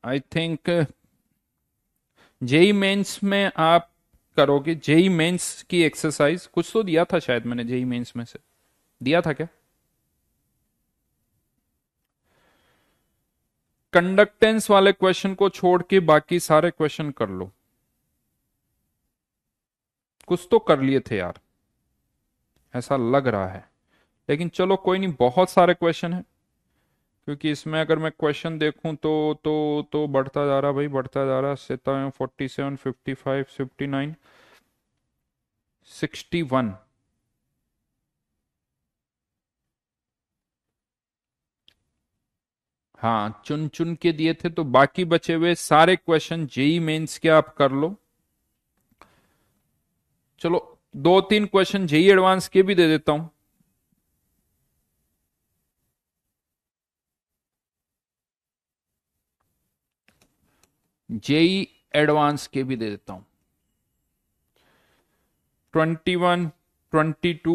आई थिंक जेई मेंस में आप करोगे जेई मेंस e की एक्सरसाइज कुछ तो दिया था शायद मैंने जेई मेंस e में से दिया था क्या कंडक्टेंस वाले क्वेश्चन को छोड़ के बाकी सारे क्वेश्चन कर लो कुछ तो कर लिए थे यार ऐसा लग रहा है लेकिन चलो कोई नहीं बहुत सारे क्वेश्चन है क्योंकि इसमें अगर मैं क्वेश्चन देखूं तो तो तो बढ़ता जा रहा भाई बढ़ता जा रहा seven forty seven fifty five fifty nine sixty one हाँ चुन चुन के दिए थे तो बाकी बचे हुए सारे क्वेश्चन जेई मेंस के आप कर लो चलो दो तीन क्वेश्चन जेई एडवांस के भी दे देता हूं जेई एडवांस के भी दे देता हूं twenty one twenty two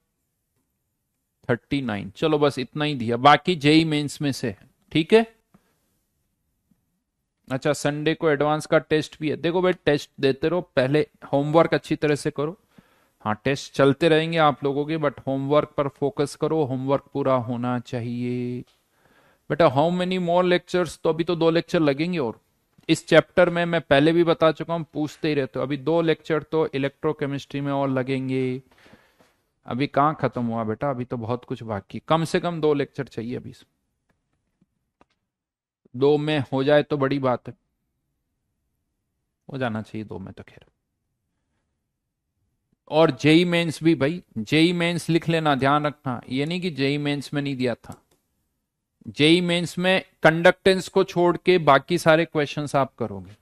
thirty nine चलो बस इतना ही दिया बाकी जेई मेंस में से है ठीक है अच्छा संडे को एडवांस का टेस्ट भी है देखो भाई टेस्ट देते रहो पहले होमवर्क अच्छी तरह से करो हाँ टेस्ट चलते रहेंगे आप लोगों के बट होमवर्क पर फोकस करो होमवर्क पूरा होना चाहिए बेटा हाउ मेनी मोर लेक्चर्स तो अभी तो दो लेक्चर लगेंगे और इस चैप्टर में मैं पहले भी बता चुका हूँ पूछते ही रहते हो अभी दो लेक्चर तो इलेक्ट्रोकेमिस्ट्री में और लगेंगे अभी कहाँ खत्म हुआ बेटा अभी तो बहुत कुछ बाकी कम से कम दो लेक्चर चाहिए अभी दो में हो जाए तो बड़ी बात है हो जाना चाहिए दो में तो खैर और जेई मेंस भी भाई जेई मेंस लिख लेना ध्यान रखना ये नहीं कि जेई मेंस में नहीं दिया था जेई मेंस में कंडक्टेंस को छोड़ के बाकी सारे क्वेश्चंस आप करोगे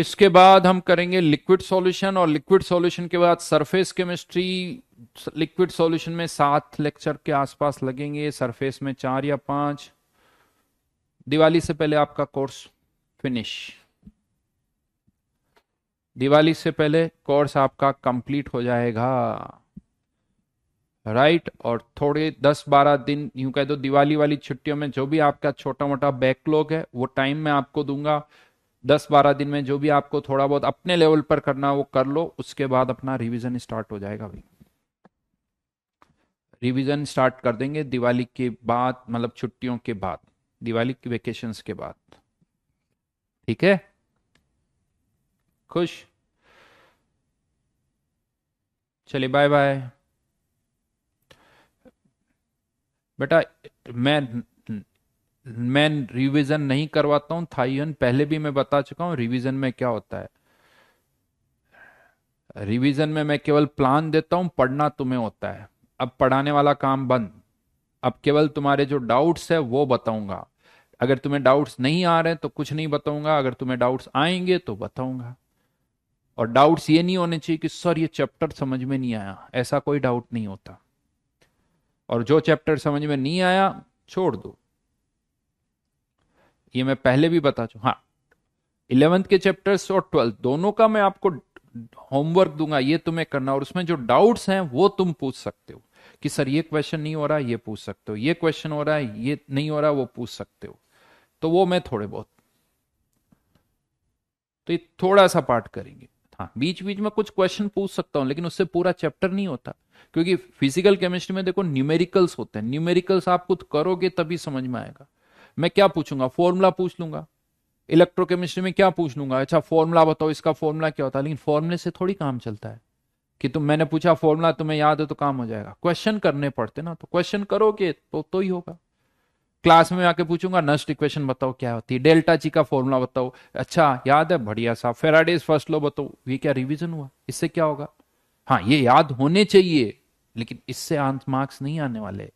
इसके बाद हम करेंगे लिक्विड सॉल्यूशन और लिक्विड सॉल्यूशन के बाद सरफेस केमिस्ट्री लिक्विड सॉल्यूशन में सात लेक्चर के आसपास लगेंगे सरफेस में चार या पांच दिवाली से पहले आपका कोर्स फिनिश दिवाली से पहले कोर्स आपका कंप्लीट हो जाएगा राइट और थोडे दस बारह दिन यूं कह दो दिवाली वाली छुट्टियों में जो भी आपका छोटा मोटा बैकलॉग है वो टाइम मैं आपको दूंगा दस बारह दिन में जो भी आपको थोड़ा बहुत अपने लेवल पर करना वो कर लो उसके बाद अपना रिवीजन स्टार्ट हो जाएगा भाई रिवीजन स्टार्ट कर देंगे दिवाली के बाद मतलब छुट्टियों के बाद दिवाली की वेकेशंस के बाद ठीक है खुश चलिए बाय बाय बेटा मैं मैं रिवीजन नहीं करवाता हूं था पहले भी मैं बता चुका हूं रिवीजन में क्या होता है रिवीजन में मैं केवल प्लान देता हूं पढ़ना तुम्हें होता है अब पढ़ाने वाला काम बंद अब केवल तुम्हारे जो डाउट्स है वो बताऊंगा अगर तुम्हें डाउट्स नहीं आ रहे तो कुछ नहीं बताऊंगा अगर तुम्हें डाउट्स आएंगे तो बताऊंगा और डाउट्स ये नहीं होने चाहिए कि सर ये चैप्टर समझ में नहीं आया ऐसा कोई डाउट नहीं होता और जो चैप्टर समझ में नहीं आया छोड़ दो ये मैं पहले भी बता चुका हाँ इलेवेंथ के चैप्टर्स और ट्वेल्थ दोनों का मैं आपको होमवर्क दूंगा ये तुम्हें करना और उसमें जो डाउट्स हैं वो तुम पूछ सकते हो कि सर ये क्वेश्चन नहीं हो रहा ये पूछ सकते हो ये क्वेश्चन हो रहा है ये नहीं हो रहा वो पूछ सकते हो तो वो मैं थोड़े बहुत तो ये थोड़ा सा पार्ट करेंगे हाँ बीच बीच में कुछ क्वेश्चन पूछ सकता हूं लेकिन उससे पूरा चैप्टर नहीं होता क्योंकि फिजिकल केमिस्ट्री में देखो न्यूमेरिकल्स होते हैं न्यूमेरिकल्स आप खुद करोगे तभी समझ में आएगा मैं क्या पूछूंगा फॉर्मूला पूछ लूंगा इलेक्ट्रोकेमिस्ट्री में क्या पूछ लूंगा अच्छा फॉर्मूला बताओ इसका फॉर्मूला क्या होता है लेकिन फॉर्मूले से थोड़ी काम चलता है कि तुम मैंने पूछा फॉर्मूला तुम्हें याद है तो काम हो जाएगा क्वेश्चन करने पड़ते ना तो क्वेश्चन करोगे तो तो ही होगा क्लास में आके पूछूंगा नस्ट इक्वेशन बताओ क्या होती है डेल्टा जी का फॉर्मूला बताओ अच्छा याद है बढ़िया सा फेराडेज फर्स्ट लो बताओ ये क्या रिविजन हुआ इससे क्या होगा हाँ ये याद होने चाहिए लेकिन इससे मार्क्स नहीं आने वाले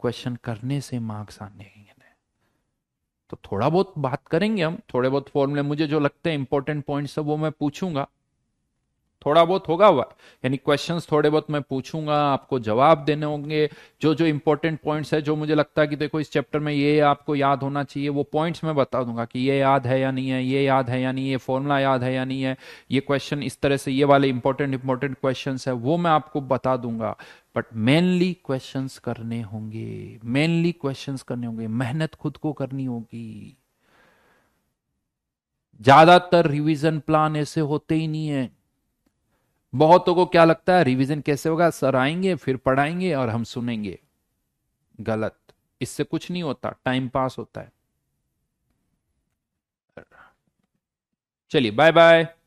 क्वेश्चन करने से मार्क्स आने हैं तो थोड़ा बहुत बात करेंगे हम थोड़े बहुत फॉर्मूले मुझे जो लगते हैं इंपॉर्टेंट पॉइंट्स है वो मैं पूछूंगा थोड़ा बहुत होगा हुआ यानी क्वेश्चंस थोड़े बहुत मैं पूछूंगा आपको जवाब देने होंगे जो जो इंपॉर्टेंट पॉइंट्स है जो मुझे लगता है कि देखो इस चैप्टर में ये आपको याद होना चाहिए वो पॉइंट्स मैं बता दूंगा कि ये याद है या नहीं है ये याद है या नहीं ये फॉर्मूला याद है या नहीं है ये क्वेश्चन इस तरह से ये वाले इंपॉर्टेंट इंपॉर्टेंट क्वेश्चन है वो मैं आपको बता दूंगा बट मेनली क्वेश्चन करने होंगे मेनली क्वेश्चन करने होंगे मेहनत खुद को करनी होगी ज्यादातर रिविजन प्लान ऐसे होते ही नहीं है बहुतों को क्या लगता है रिवीजन कैसे होगा सर आएंगे फिर पढ़ाएंगे और हम सुनेंगे गलत इससे कुछ नहीं होता टाइम पास होता है चलिए बाय बाय